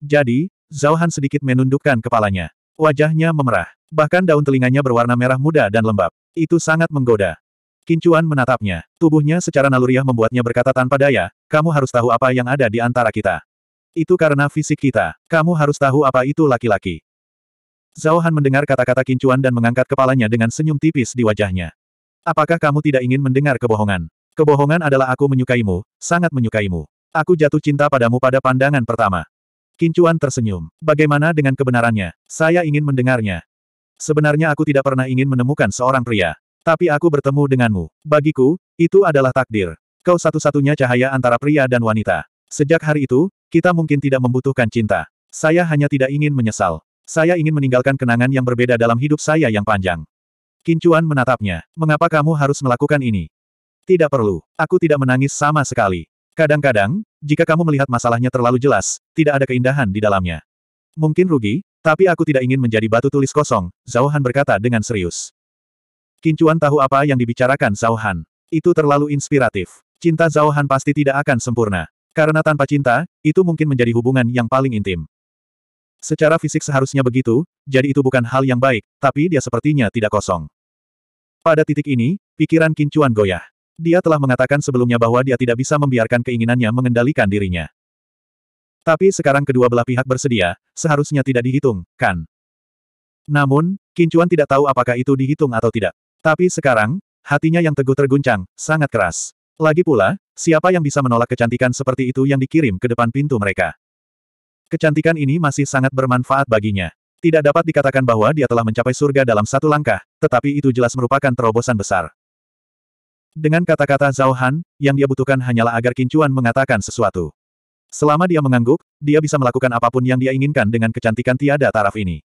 Jadi, Zhao sedikit menundukkan kepalanya. Wajahnya memerah. Bahkan daun telinganya berwarna merah muda dan lembab. Itu sangat menggoda. Kincuan menatapnya. Tubuhnya secara naluriah membuatnya berkata tanpa daya, kamu harus tahu apa yang ada di antara kita. Itu karena fisik kita. Kamu harus tahu apa itu laki-laki. Zhao mendengar kata-kata Kincuan dan mengangkat kepalanya dengan senyum tipis di wajahnya. Apakah kamu tidak ingin mendengar kebohongan? Kebohongan adalah aku menyukaimu, sangat menyukaimu. Aku jatuh cinta padamu pada pandangan pertama. Kincuan tersenyum. Bagaimana dengan kebenarannya? Saya ingin mendengarnya. Sebenarnya aku tidak pernah ingin menemukan seorang pria. Tapi aku bertemu denganmu. Bagiku, itu adalah takdir. Kau satu-satunya cahaya antara pria dan wanita. Sejak hari itu, kita mungkin tidak membutuhkan cinta. Saya hanya tidak ingin menyesal. Saya ingin meninggalkan kenangan yang berbeda dalam hidup saya yang panjang. Kincuan menatapnya. Mengapa kamu harus melakukan ini? Tidak perlu. Aku tidak menangis sama sekali. Kadang-kadang, jika kamu melihat masalahnya terlalu jelas, tidak ada keindahan di dalamnya. Mungkin rugi, tapi aku tidak ingin menjadi batu tulis kosong, Zhao Han berkata dengan serius. Kincuan tahu apa yang dibicarakan Zhao Han. Itu terlalu inspiratif. Cinta Zhao Han pasti tidak akan sempurna. Karena tanpa cinta, itu mungkin menjadi hubungan yang paling intim. Secara fisik seharusnya begitu, jadi itu bukan hal yang baik, tapi dia sepertinya tidak kosong. Pada titik ini, pikiran Kincuan goyah. Dia telah mengatakan sebelumnya bahwa dia tidak bisa membiarkan keinginannya mengendalikan dirinya. Tapi sekarang kedua belah pihak bersedia, seharusnya tidak dihitung, kan? Namun, Kincuan tidak tahu apakah itu dihitung atau tidak. Tapi sekarang, hatinya yang teguh terguncang, sangat keras. Lagi pula, siapa yang bisa menolak kecantikan seperti itu yang dikirim ke depan pintu mereka? Kecantikan ini masih sangat bermanfaat baginya. Tidak dapat dikatakan bahwa dia telah mencapai surga dalam satu langkah, tetapi itu jelas merupakan terobosan besar. Dengan kata-kata Zhao Han, yang dia butuhkan hanyalah agar Kincuan mengatakan sesuatu. Selama dia mengangguk, dia bisa melakukan apapun yang dia inginkan dengan kecantikan tiada taraf ini.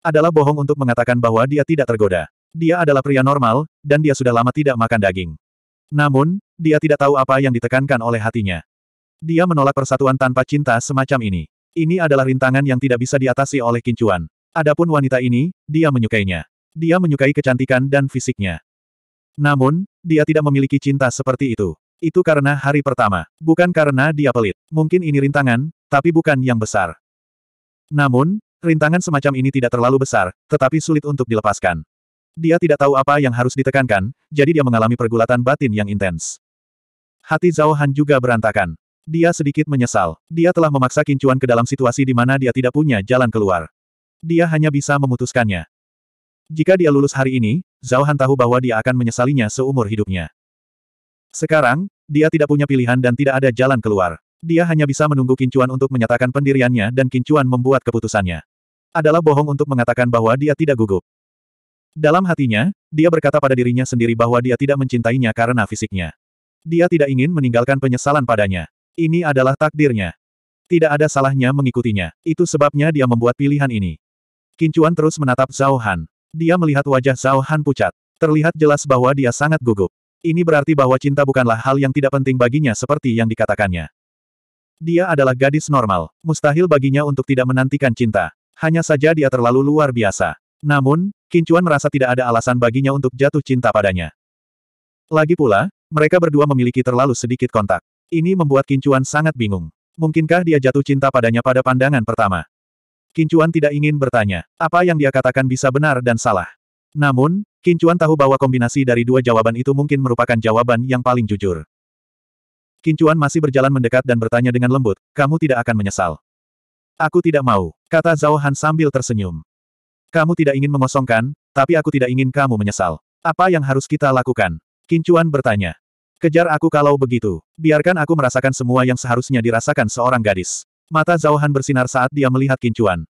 Adalah bohong untuk mengatakan bahwa dia tidak tergoda. Dia adalah pria normal, dan dia sudah lama tidak makan daging. Namun, dia tidak tahu apa yang ditekankan oleh hatinya. Dia menolak persatuan tanpa cinta semacam ini. Ini adalah rintangan yang tidak bisa diatasi oleh Kincuan. Adapun wanita ini, dia menyukainya. Dia menyukai kecantikan dan fisiknya. Namun, dia tidak memiliki cinta seperti itu. Itu karena hari pertama, bukan karena dia pelit. Mungkin ini rintangan, tapi bukan yang besar. Namun, rintangan semacam ini tidak terlalu besar, tetapi sulit untuk dilepaskan. Dia tidak tahu apa yang harus ditekankan, jadi dia mengalami pergulatan batin yang intens. Hati Zhao Han juga berantakan. Dia sedikit menyesal. Dia telah memaksa Kincuan ke dalam situasi di mana dia tidak punya jalan keluar. Dia hanya bisa memutuskannya. Jika dia lulus hari ini, Zhao tahu bahwa dia akan menyesalinya seumur hidupnya. Sekarang, dia tidak punya pilihan dan tidak ada jalan keluar. Dia hanya bisa menunggu Kincuan untuk menyatakan pendiriannya dan Kincuan membuat keputusannya. Adalah bohong untuk mengatakan bahwa dia tidak gugup. Dalam hatinya, dia berkata pada dirinya sendiri bahwa dia tidak mencintainya karena fisiknya. Dia tidak ingin meninggalkan penyesalan padanya. Ini adalah takdirnya. Tidak ada salahnya mengikutinya. Itu sebabnya dia membuat pilihan ini. Kincuan terus menatap Zhao Han. Dia melihat wajah Zhao Han pucat. Terlihat jelas bahwa dia sangat gugup. Ini berarti bahwa cinta bukanlah hal yang tidak penting baginya seperti yang dikatakannya. Dia adalah gadis normal. Mustahil baginya untuk tidak menantikan cinta. Hanya saja dia terlalu luar biasa. Namun, Kincuan merasa tidak ada alasan baginya untuk jatuh cinta padanya. Lagi pula, mereka berdua memiliki terlalu sedikit kontak. Ini membuat Kincuan sangat bingung. Mungkinkah dia jatuh cinta padanya pada pandangan pertama? Kincuan tidak ingin bertanya. Apa yang dia katakan bisa benar dan salah. Namun, Kincuan tahu bahwa kombinasi dari dua jawaban itu mungkin merupakan jawaban yang paling jujur. Kincuan masih berjalan mendekat dan bertanya dengan lembut, kamu tidak akan menyesal. Aku tidak mau, kata Zhao Han sambil tersenyum. Kamu tidak ingin mengosongkan, tapi aku tidak ingin kamu menyesal. Apa yang harus kita lakukan? Kincuan bertanya. Kejar aku kalau begitu. Biarkan aku merasakan semua yang seharusnya dirasakan seorang gadis. Mata Zhao Han bersinar saat dia melihat Kincuan.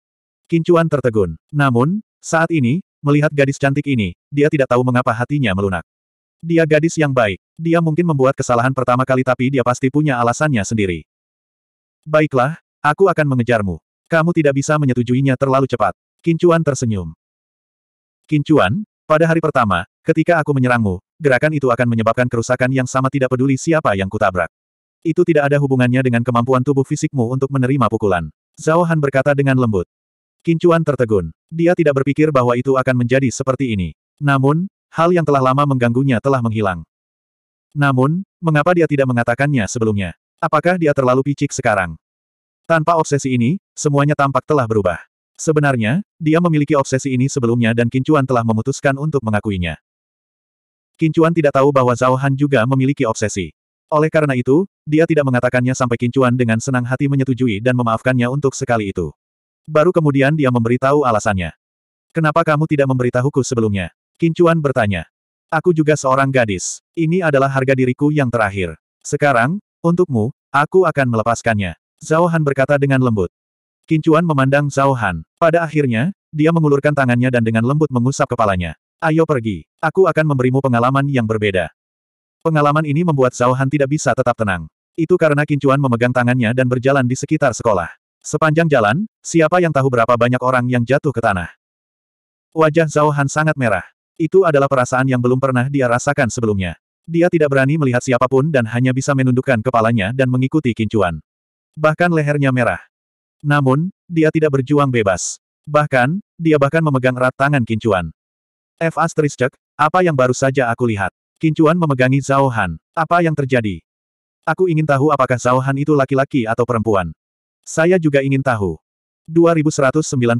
Kincuan tertegun. Namun, saat ini, melihat gadis cantik ini, dia tidak tahu mengapa hatinya melunak. Dia gadis yang baik. Dia mungkin membuat kesalahan pertama kali tapi dia pasti punya alasannya sendiri. Baiklah, aku akan mengejarmu. Kamu tidak bisa menyetujuinya terlalu cepat. Kincuan tersenyum. Kincuan, pada hari pertama, ketika aku menyerangmu, gerakan itu akan menyebabkan kerusakan yang sama tidak peduli siapa yang kutabrak. Itu tidak ada hubungannya dengan kemampuan tubuh fisikmu untuk menerima pukulan. Zhao Han berkata dengan lembut. Kincuan tertegun. Dia tidak berpikir bahwa itu akan menjadi seperti ini. Namun, hal yang telah lama mengganggunya telah menghilang. Namun, mengapa dia tidak mengatakannya sebelumnya? Apakah dia terlalu picik sekarang? Tanpa obsesi ini, semuanya tampak telah berubah. Sebenarnya, dia memiliki obsesi ini sebelumnya dan Kincuan telah memutuskan untuk mengakuinya. Kincuan tidak tahu bahwa Zhao Han juga memiliki obsesi. Oleh karena itu, dia tidak mengatakannya sampai Kincuan dengan senang hati menyetujui dan memaafkannya untuk sekali itu. Baru kemudian dia memberitahu alasannya. Kenapa kamu tidak memberitahuku sebelumnya? Kincuan bertanya. Aku juga seorang gadis. Ini adalah harga diriku yang terakhir. Sekarang, untukmu, aku akan melepaskannya. Zhao Han berkata dengan lembut. Kincuan memandang Zhao Han. Pada akhirnya, dia mengulurkan tangannya dan dengan lembut mengusap kepalanya. Ayo pergi. Aku akan memberimu pengalaman yang berbeda. Pengalaman ini membuat Zhao Han tidak bisa tetap tenang. Itu karena Kincuan memegang tangannya dan berjalan di sekitar sekolah. Sepanjang jalan, siapa yang tahu berapa banyak orang yang jatuh ke tanah. Wajah Zhao Han sangat merah. Itu adalah perasaan yang belum pernah dia rasakan sebelumnya. Dia tidak berani melihat siapapun dan hanya bisa menundukkan kepalanya dan mengikuti kincuan. Bahkan lehernya merah. Namun, dia tidak berjuang bebas. Bahkan, dia bahkan memegang erat tangan kincuan. F. Asteriscek, apa yang baru saja aku lihat? Kincuan memegangi Zhao Han. Apa yang terjadi? Aku ingin tahu apakah Zhao Han itu laki-laki atau perempuan. Saya juga ingin tahu. 2199.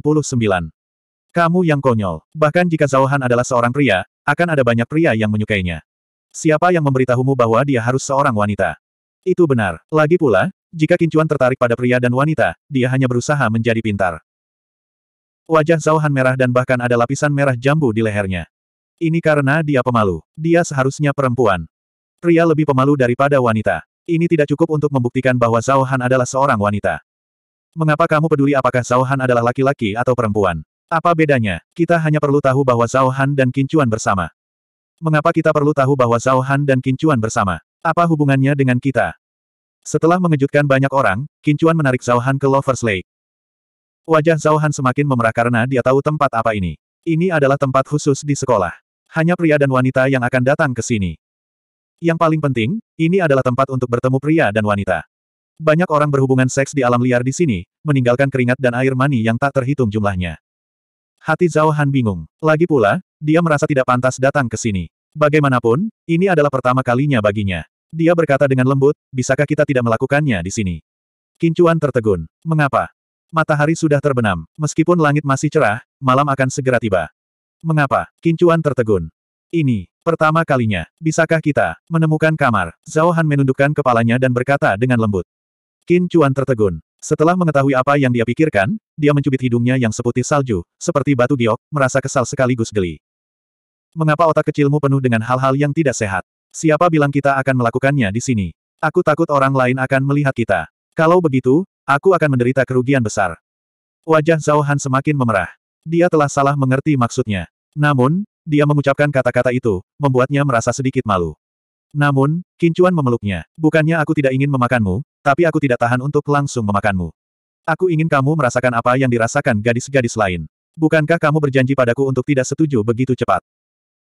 Kamu yang konyol. Bahkan jika Zhao Han adalah seorang pria, akan ada banyak pria yang menyukainya. Siapa yang memberitahumu bahwa dia harus seorang wanita? Itu benar. Lagi pula, jika Kincuan tertarik pada pria dan wanita, dia hanya berusaha menjadi pintar. Wajah Zhao Han merah dan bahkan ada lapisan merah jambu di lehernya. Ini karena dia pemalu. Dia seharusnya perempuan. Pria lebih pemalu daripada wanita. Ini tidak cukup untuk membuktikan bahwa Zhao Han adalah seorang wanita. Mengapa kamu peduli apakah Zhao Han adalah laki-laki atau perempuan? Apa bedanya? Kita hanya perlu tahu bahwa Zhao Han dan Kincuan bersama. Mengapa kita perlu tahu bahwa Zhao Han dan Kincuan bersama? Apa hubungannya dengan kita? Setelah mengejutkan banyak orang, Kincuan menarik Zhao Han ke Lover's Lake. Wajah Zhao Han semakin memerah karena dia tahu tempat apa ini. Ini adalah tempat khusus di sekolah hanya pria dan wanita yang akan datang ke sini. Yang paling penting, ini adalah tempat untuk bertemu pria dan wanita. Banyak orang berhubungan seks di alam liar di sini, meninggalkan keringat dan air mani yang tak terhitung jumlahnya. Hati Zhao Han bingung. Lagi pula, dia merasa tidak pantas datang ke sini. Bagaimanapun, ini adalah pertama kalinya baginya. Dia berkata dengan lembut, bisakah kita tidak melakukannya di sini? Kincuan tertegun. Mengapa? Matahari sudah terbenam. Meskipun langit masih cerah, malam akan segera tiba. Mengapa? Kincuan tertegun. Ini, pertama kalinya, bisakah kita menemukan kamar? Zhao menundukkan kepalanya dan berkata dengan lembut. Kincuan tertegun. Setelah mengetahui apa yang dia pikirkan, dia mencubit hidungnya yang seputih salju, seperti batu giok, merasa kesal sekaligus geli. Mengapa otak kecilmu penuh dengan hal-hal yang tidak sehat? Siapa bilang kita akan melakukannya di sini? Aku takut orang lain akan melihat kita. Kalau begitu, aku akan menderita kerugian besar. Wajah Zhao Han semakin memerah. Dia telah salah mengerti maksudnya. Namun, dia mengucapkan kata-kata itu, membuatnya merasa sedikit malu. Namun, Kincuan memeluknya. Bukannya aku tidak ingin memakanmu, tapi aku tidak tahan untuk langsung memakanmu. Aku ingin kamu merasakan apa yang dirasakan gadis-gadis lain. Bukankah kamu berjanji padaku untuk tidak setuju begitu cepat?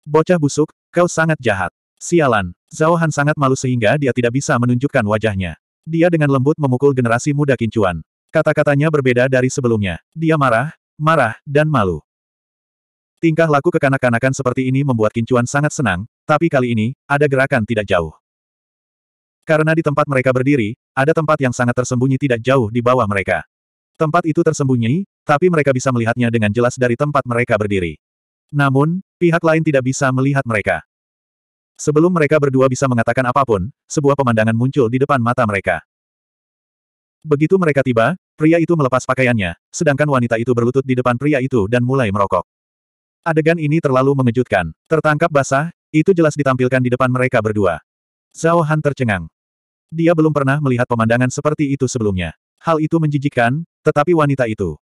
Bocah busuk, kau sangat jahat. Sialan, Zhao Han sangat malu sehingga dia tidak bisa menunjukkan wajahnya. Dia dengan lembut memukul generasi muda Kincuan. Kata-katanya berbeda dari sebelumnya. Dia marah, marah, dan malu. Tingkah laku kekanak-kanakan seperti ini membuat Kincuan sangat senang, tapi kali ini, ada gerakan tidak jauh. Karena di tempat mereka berdiri, ada tempat yang sangat tersembunyi tidak jauh di bawah mereka. Tempat itu tersembunyi, tapi mereka bisa melihatnya dengan jelas dari tempat mereka berdiri. Namun, pihak lain tidak bisa melihat mereka. Sebelum mereka berdua bisa mengatakan apapun, sebuah pemandangan muncul di depan mata mereka. Begitu mereka tiba, pria itu melepas pakaiannya, sedangkan wanita itu berlutut di depan pria itu dan mulai merokok. Adegan ini terlalu mengejutkan. Tertangkap basah, itu jelas ditampilkan di depan mereka berdua. Zhao Han tercengang. Dia belum pernah melihat pemandangan seperti itu sebelumnya. Hal itu menjijikkan, tetapi wanita itu.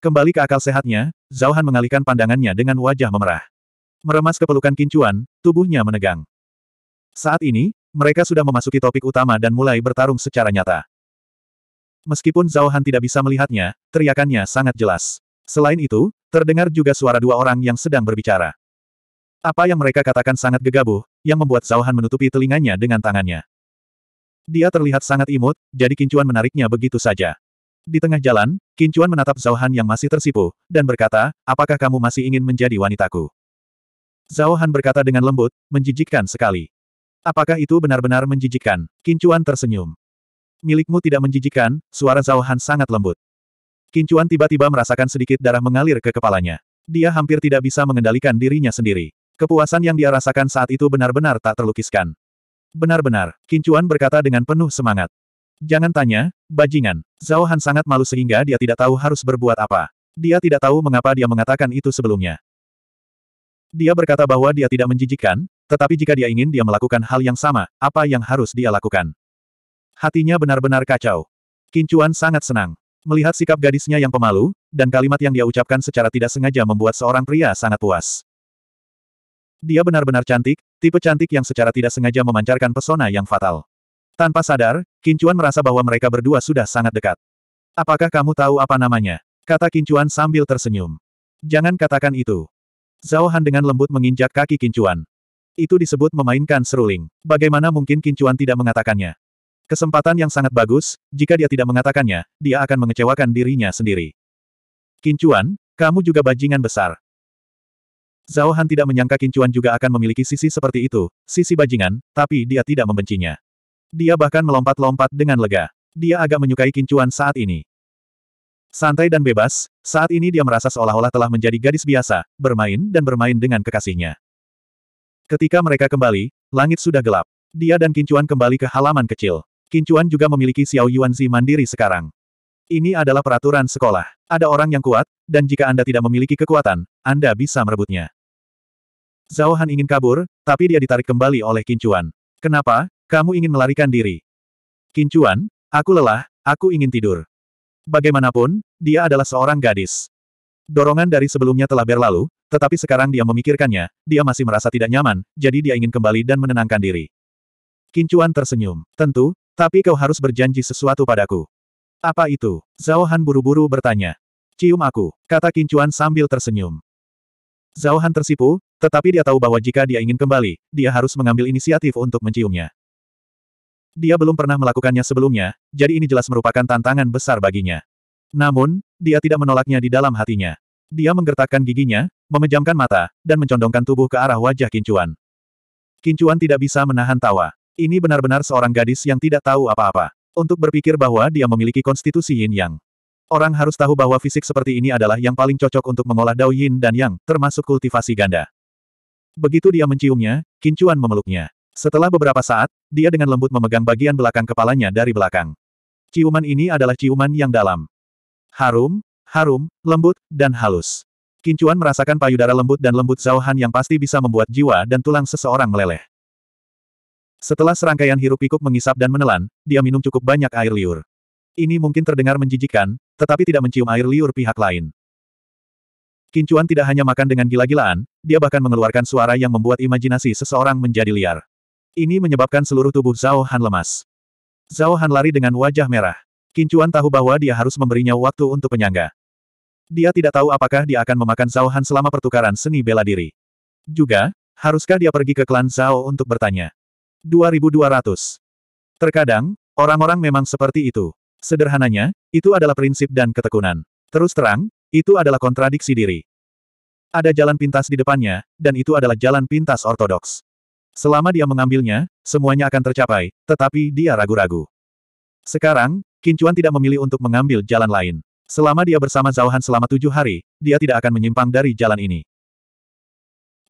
Kembali ke akal sehatnya, Zhao Han mengalihkan pandangannya dengan wajah memerah. Meremas kepelukan kincuan, tubuhnya menegang. Saat ini, mereka sudah memasuki topik utama dan mulai bertarung secara nyata. Meskipun Zhao Han tidak bisa melihatnya, teriakannya sangat jelas. Selain itu, terdengar juga suara dua orang yang sedang berbicara. Apa yang mereka katakan sangat gegabah, yang membuat Zhao Han menutupi telinganya dengan tangannya. Dia terlihat sangat imut, jadi Kincuan menariknya begitu saja. Di tengah jalan, Kincuan menatap Zhao Han yang masih tersipu, dan berkata, apakah kamu masih ingin menjadi wanitaku? Zhao Han berkata dengan lembut, menjijikkan sekali. Apakah itu benar-benar menjijikkan? Kincuan tersenyum. Milikmu tidak menjijikan, suara Zhao Han sangat lembut. Kincuan tiba-tiba merasakan sedikit darah mengalir ke kepalanya. Dia hampir tidak bisa mengendalikan dirinya sendiri. Kepuasan yang dia rasakan saat itu benar-benar tak terlukiskan. Benar-benar, Kincuan berkata dengan penuh semangat. Jangan tanya, bajingan. Zhao Han sangat malu sehingga dia tidak tahu harus berbuat apa. Dia tidak tahu mengapa dia mengatakan itu sebelumnya. Dia berkata bahwa dia tidak menjijikan, tetapi jika dia ingin dia melakukan hal yang sama, apa yang harus dia lakukan? Hatinya benar-benar kacau. Kincuan sangat senang. Melihat sikap gadisnya yang pemalu, dan kalimat yang dia ucapkan secara tidak sengaja membuat seorang pria sangat puas. Dia benar-benar cantik, tipe cantik yang secara tidak sengaja memancarkan pesona yang fatal. Tanpa sadar, Kincuan merasa bahwa mereka berdua sudah sangat dekat. Apakah kamu tahu apa namanya? Kata Kincuan sambil tersenyum. Jangan katakan itu. Zhao Han dengan lembut menginjak kaki Kincuan. Itu disebut memainkan seruling. Bagaimana mungkin Kincuan tidak mengatakannya? Kesempatan yang sangat bagus, jika dia tidak mengatakannya, dia akan mengecewakan dirinya sendiri. Kincuan, kamu juga bajingan besar. Zhao Han tidak menyangka Kincuan juga akan memiliki sisi seperti itu, sisi bajingan, tapi dia tidak membencinya. Dia bahkan melompat-lompat dengan lega. Dia agak menyukai Kincuan saat ini. Santai dan bebas, saat ini dia merasa seolah-olah telah menjadi gadis biasa, bermain dan bermain dengan kekasihnya. Ketika mereka kembali, langit sudah gelap. Dia dan Kincuan kembali ke halaman kecil. Kincuan juga memiliki Xiao Yuanzi mandiri sekarang. Ini adalah peraturan sekolah. Ada orang yang kuat, dan jika Anda tidak memiliki kekuatan, Anda bisa merebutnya. Zhao Han ingin kabur, tapi dia ditarik kembali oleh Kincuan. Kenapa? Kamu ingin melarikan diri. Kincuan, aku lelah, aku ingin tidur. Bagaimanapun, dia adalah seorang gadis. Dorongan dari sebelumnya telah berlalu, tetapi sekarang dia memikirkannya, dia masih merasa tidak nyaman, jadi dia ingin kembali dan menenangkan diri. Kincuan tersenyum. Tentu, tapi kau harus berjanji sesuatu padaku. Apa itu? Zhao Han buru-buru bertanya. Cium aku, kata Kincuan sambil tersenyum. Zhao Han tersipu, tetapi dia tahu bahwa jika dia ingin kembali, dia harus mengambil inisiatif untuk menciumnya. Dia belum pernah melakukannya sebelumnya, jadi ini jelas merupakan tantangan besar baginya. Namun, dia tidak menolaknya di dalam hatinya. Dia menggertakkan giginya, memejamkan mata, dan mencondongkan tubuh ke arah wajah Kincuan. Kincuan tidak bisa menahan tawa. Ini benar-benar seorang gadis yang tidak tahu apa-apa. Untuk berpikir bahwa dia memiliki konstitusi yin yang. Orang harus tahu bahwa fisik seperti ini adalah yang paling cocok untuk mengolah dao yin dan yang, termasuk kultivasi ganda. Begitu dia menciumnya, Kincuan memeluknya. Setelah beberapa saat, dia dengan lembut memegang bagian belakang kepalanya dari belakang. Ciuman ini adalah ciuman yang dalam. Harum, harum, lembut, dan halus. Kincuan merasakan payudara lembut dan lembut Zhao yang pasti bisa membuat jiwa dan tulang seseorang meleleh. Setelah serangkaian hirup-pikuk mengisap dan menelan, dia minum cukup banyak air liur. Ini mungkin terdengar menjijikan, tetapi tidak mencium air liur pihak lain. Kincuan tidak hanya makan dengan gila-gilaan, dia bahkan mengeluarkan suara yang membuat imajinasi seseorang menjadi liar. Ini menyebabkan seluruh tubuh Zhao Han lemas. Zhao Han lari dengan wajah merah. Kincuan tahu bahwa dia harus memberinya waktu untuk penyangga. Dia tidak tahu apakah dia akan memakan Zhao Han selama pertukaran seni bela diri. Juga, haruskah dia pergi ke klan Zhao untuk bertanya. 2200. Terkadang, orang-orang memang seperti itu. Sederhananya, itu adalah prinsip dan ketekunan. Terus terang, itu adalah kontradiksi diri. Ada jalan pintas di depannya, dan itu adalah jalan pintas ortodoks. Selama dia mengambilnya, semuanya akan tercapai, tetapi dia ragu-ragu. Sekarang, Kincuan tidak memilih untuk mengambil jalan lain. Selama dia bersama Zhao selama tujuh hari, dia tidak akan menyimpang dari jalan ini.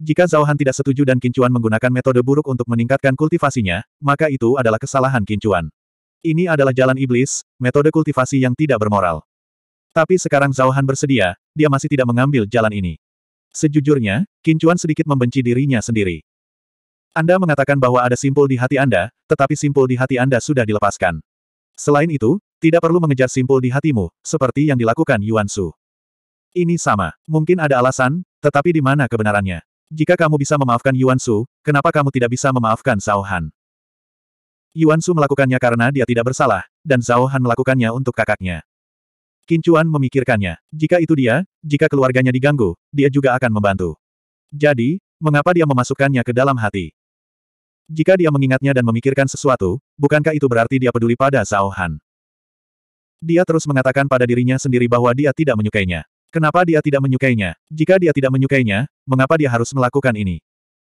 Jika Zhao Han tidak setuju dan Kincuan menggunakan metode buruk untuk meningkatkan kultivasinya, maka itu adalah kesalahan Kincuan. Ini adalah jalan iblis, metode kultivasi yang tidak bermoral. Tapi sekarang Zhao Han bersedia, dia masih tidak mengambil jalan ini. Sejujurnya, Kincuan sedikit membenci dirinya sendiri. Anda mengatakan bahwa ada simpul di hati Anda, tetapi simpul di hati Anda sudah dilepaskan. Selain itu, tidak perlu mengejar simpul di hatimu, seperti yang dilakukan Yuan Su. Ini sama, mungkin ada alasan, tetapi di mana kebenarannya? Jika kamu bisa memaafkan Yuan Su, kenapa kamu tidak bisa memaafkan Zhao Han? Yuan Su melakukannya karena dia tidak bersalah, dan Zhao Han melakukannya untuk kakaknya. Kincuan memikirkannya. Jika itu dia, jika keluarganya diganggu, dia juga akan membantu. Jadi, mengapa dia memasukkannya ke dalam hati? Jika dia mengingatnya dan memikirkan sesuatu, bukankah itu berarti dia peduli pada Zhao Han? Dia terus mengatakan pada dirinya sendiri bahwa dia tidak menyukainya. Kenapa dia tidak menyukainya? Jika dia tidak menyukainya, mengapa dia harus melakukan ini?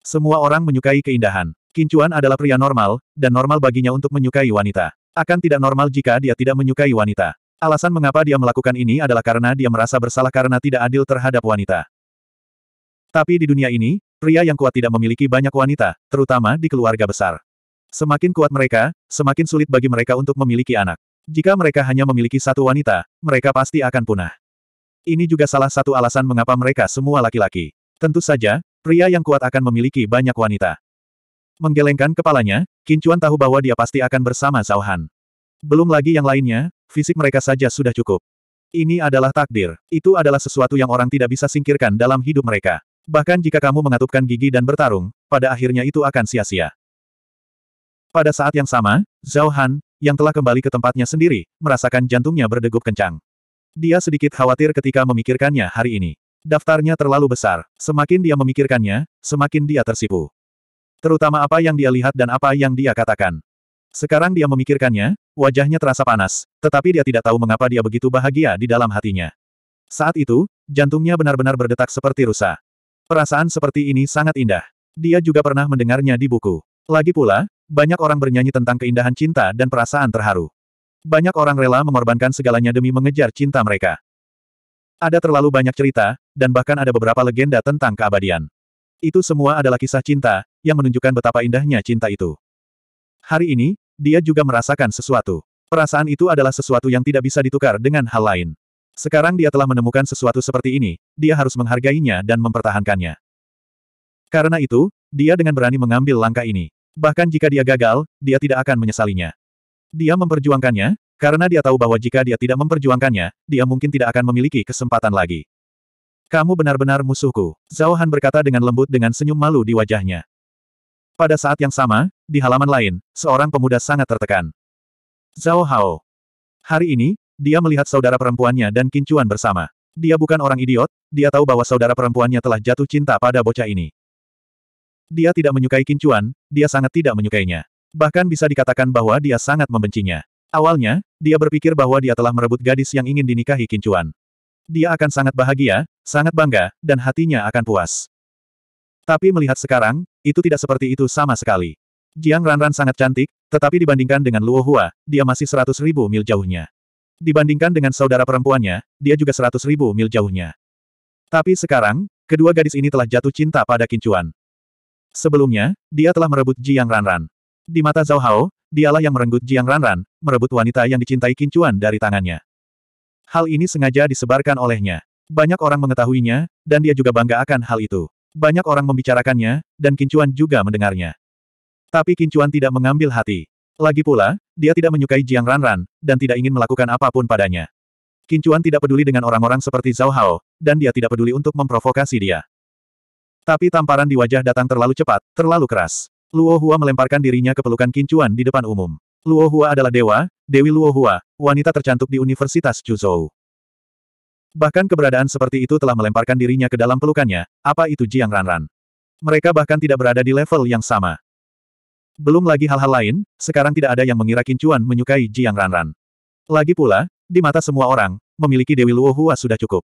Semua orang menyukai keindahan. Kincuan adalah pria normal, dan normal baginya untuk menyukai wanita. Akan tidak normal jika dia tidak menyukai wanita. Alasan mengapa dia melakukan ini adalah karena dia merasa bersalah karena tidak adil terhadap wanita. Tapi di dunia ini, pria yang kuat tidak memiliki banyak wanita, terutama di keluarga besar. Semakin kuat mereka, semakin sulit bagi mereka untuk memiliki anak. Jika mereka hanya memiliki satu wanita, mereka pasti akan punah. Ini juga salah satu alasan mengapa mereka semua laki-laki. Tentu saja, pria yang kuat akan memiliki banyak wanita. Menggelengkan kepalanya, Kincuan tahu bahwa dia pasti akan bersama Zhao Han. Belum lagi yang lainnya, fisik mereka saja sudah cukup. Ini adalah takdir. Itu adalah sesuatu yang orang tidak bisa singkirkan dalam hidup mereka. Bahkan jika kamu mengatupkan gigi dan bertarung, pada akhirnya itu akan sia-sia. Pada saat yang sama, Zhao Han, yang telah kembali ke tempatnya sendiri, merasakan jantungnya berdegup kencang. Dia sedikit khawatir ketika memikirkannya hari ini. Daftarnya terlalu besar. Semakin dia memikirkannya, semakin dia tersipu. Terutama apa yang dia lihat dan apa yang dia katakan. Sekarang dia memikirkannya, wajahnya terasa panas, tetapi dia tidak tahu mengapa dia begitu bahagia di dalam hatinya. Saat itu, jantungnya benar-benar berdetak seperti rusa. Perasaan seperti ini sangat indah. Dia juga pernah mendengarnya di buku. Lagi pula, banyak orang bernyanyi tentang keindahan cinta dan perasaan terharu. Banyak orang rela mengorbankan segalanya demi mengejar cinta mereka. Ada terlalu banyak cerita, dan bahkan ada beberapa legenda tentang keabadian. Itu semua adalah kisah cinta, yang menunjukkan betapa indahnya cinta itu. Hari ini, dia juga merasakan sesuatu. Perasaan itu adalah sesuatu yang tidak bisa ditukar dengan hal lain. Sekarang dia telah menemukan sesuatu seperti ini, dia harus menghargainya dan mempertahankannya. Karena itu, dia dengan berani mengambil langkah ini. Bahkan jika dia gagal, dia tidak akan menyesalinya. Dia memperjuangkannya, karena dia tahu bahwa jika dia tidak memperjuangkannya, dia mungkin tidak akan memiliki kesempatan lagi. Kamu benar-benar musuhku, Zhao Han berkata dengan lembut dengan senyum malu di wajahnya. Pada saat yang sama, di halaman lain, seorang pemuda sangat tertekan. Zhao Hao. Hari ini, dia melihat saudara perempuannya dan kincuan bersama. Dia bukan orang idiot, dia tahu bahwa saudara perempuannya telah jatuh cinta pada bocah ini. Dia tidak menyukai kincuan, dia sangat tidak menyukainya. Bahkan bisa dikatakan bahwa dia sangat membencinya. Awalnya, dia berpikir bahwa dia telah merebut gadis yang ingin dinikahi Kincuan. Dia akan sangat bahagia, sangat bangga, dan hatinya akan puas. Tapi melihat sekarang, itu tidak seperti itu sama sekali. Jiang Ranran sangat cantik, tetapi dibandingkan dengan Luo Hua, dia masih seratus ribu mil jauhnya. Dibandingkan dengan saudara perempuannya, dia juga seratus ribu mil jauhnya. Tapi sekarang, kedua gadis ini telah jatuh cinta pada Kincuan. Sebelumnya, dia telah merebut Jiang Ranran. Di mata Zhao Hao, dialah yang merenggut Jiang Ranran, merebut wanita yang dicintai Kincuan dari tangannya. Hal ini sengaja disebarkan olehnya. Banyak orang mengetahuinya, dan dia juga bangga akan hal itu. Banyak orang membicarakannya, dan Kincuan juga mendengarnya. Tapi Kincuan tidak mengambil hati. Lagi pula, dia tidak menyukai Jiang Ranran, dan tidak ingin melakukan apapun padanya. Kincuan tidak peduli dengan orang-orang seperti Zhao Hao, dan dia tidak peduli untuk memprovokasi dia. Tapi tamparan di wajah datang terlalu cepat, terlalu keras. Luo Hua melemparkan dirinya ke pelukan Kincuan di depan umum. Luo Hua adalah dewa, Dewi Luo Hua, wanita tercantik di Universitas Chuzhou. Bahkan keberadaan seperti itu telah melemparkan dirinya ke dalam pelukannya, apa itu Jiang Ranran. Mereka bahkan tidak berada di level yang sama. Belum lagi hal-hal lain, sekarang tidak ada yang mengira Kincuan menyukai Jiang Ranran. Lagi pula, di mata semua orang, memiliki Dewi Luo Hua sudah cukup.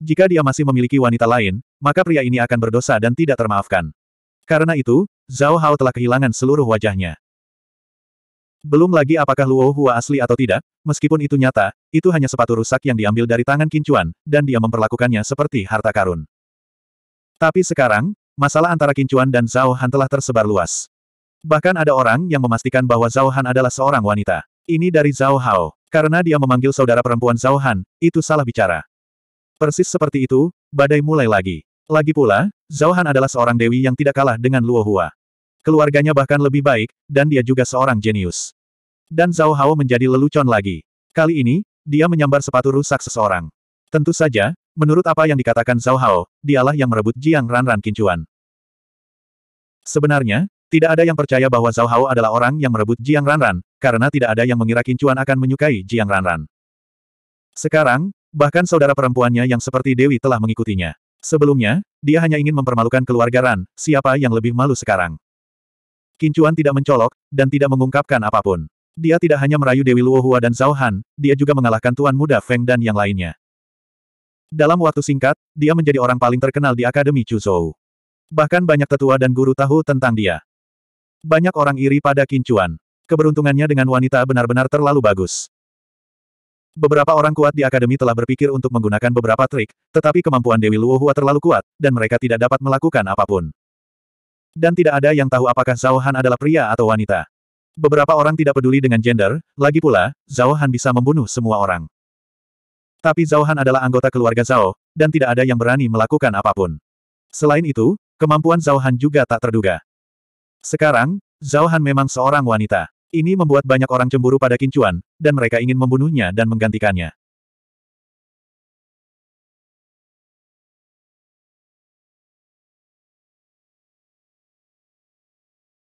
Jika dia masih memiliki wanita lain, maka pria ini akan berdosa dan tidak termaafkan. Karena itu, Zhao Hao telah kehilangan seluruh wajahnya. Belum lagi apakah Luo Hua asli atau tidak, meskipun itu nyata, itu hanya sepatu rusak yang diambil dari tangan Kincuan, dan dia memperlakukannya seperti harta karun. Tapi sekarang, masalah antara Kincuan dan Zhao Han telah tersebar luas. Bahkan ada orang yang memastikan bahwa Zhao Han adalah seorang wanita. Ini dari Zhao Hao. Karena dia memanggil saudara perempuan Zhao Han, itu salah bicara. Persis seperti itu, badai mulai lagi. Lagi pula, Zhao Han adalah seorang dewi yang tidak kalah dengan Luo Hua. Keluarganya bahkan lebih baik, dan dia juga seorang jenius. Dan Zhao Hao menjadi lelucon lagi. Kali ini, dia menyambar sepatu rusak seseorang. Tentu saja, menurut apa yang dikatakan Zhao Hao, dialah yang merebut Jiang Ranran Kincuan. Sebenarnya, tidak ada yang percaya bahwa Zhao Hao adalah orang yang merebut Jiang Ranran, karena tidak ada yang mengira Kincuan akan menyukai Jiang Ranran. Sekarang, bahkan saudara perempuannya yang seperti Dewi telah mengikutinya. Sebelumnya, dia hanya ingin mempermalukan keluarga Ran, siapa yang lebih malu sekarang. Kincuan tidak mencolok, dan tidak mengungkapkan apapun. Dia tidak hanya merayu Dewi Luohua dan Zhao Han, dia juga mengalahkan Tuan Muda Feng dan yang lainnya. Dalam waktu singkat, dia menjadi orang paling terkenal di Akademi Chuzhou. Bahkan banyak tetua dan guru tahu tentang dia. Banyak orang iri pada Kincuan. Keberuntungannya dengan wanita benar-benar terlalu bagus. Beberapa orang kuat di akademi telah berpikir untuk menggunakan beberapa trik, tetapi kemampuan Dewi Luohua terlalu kuat, dan mereka tidak dapat melakukan apapun. Dan tidak ada yang tahu apakah Zhao Han adalah pria atau wanita. Beberapa orang tidak peduli dengan gender, lagi pula, Zhao Han bisa membunuh semua orang. Tapi Zhao Han adalah anggota keluarga Zhao, dan tidak ada yang berani melakukan apapun. Selain itu, kemampuan Zhao Han juga tak terduga. Sekarang, Zhao Han memang seorang wanita. Ini membuat banyak orang cemburu pada Kincuan, dan mereka ingin membunuhnya dan menggantikannya.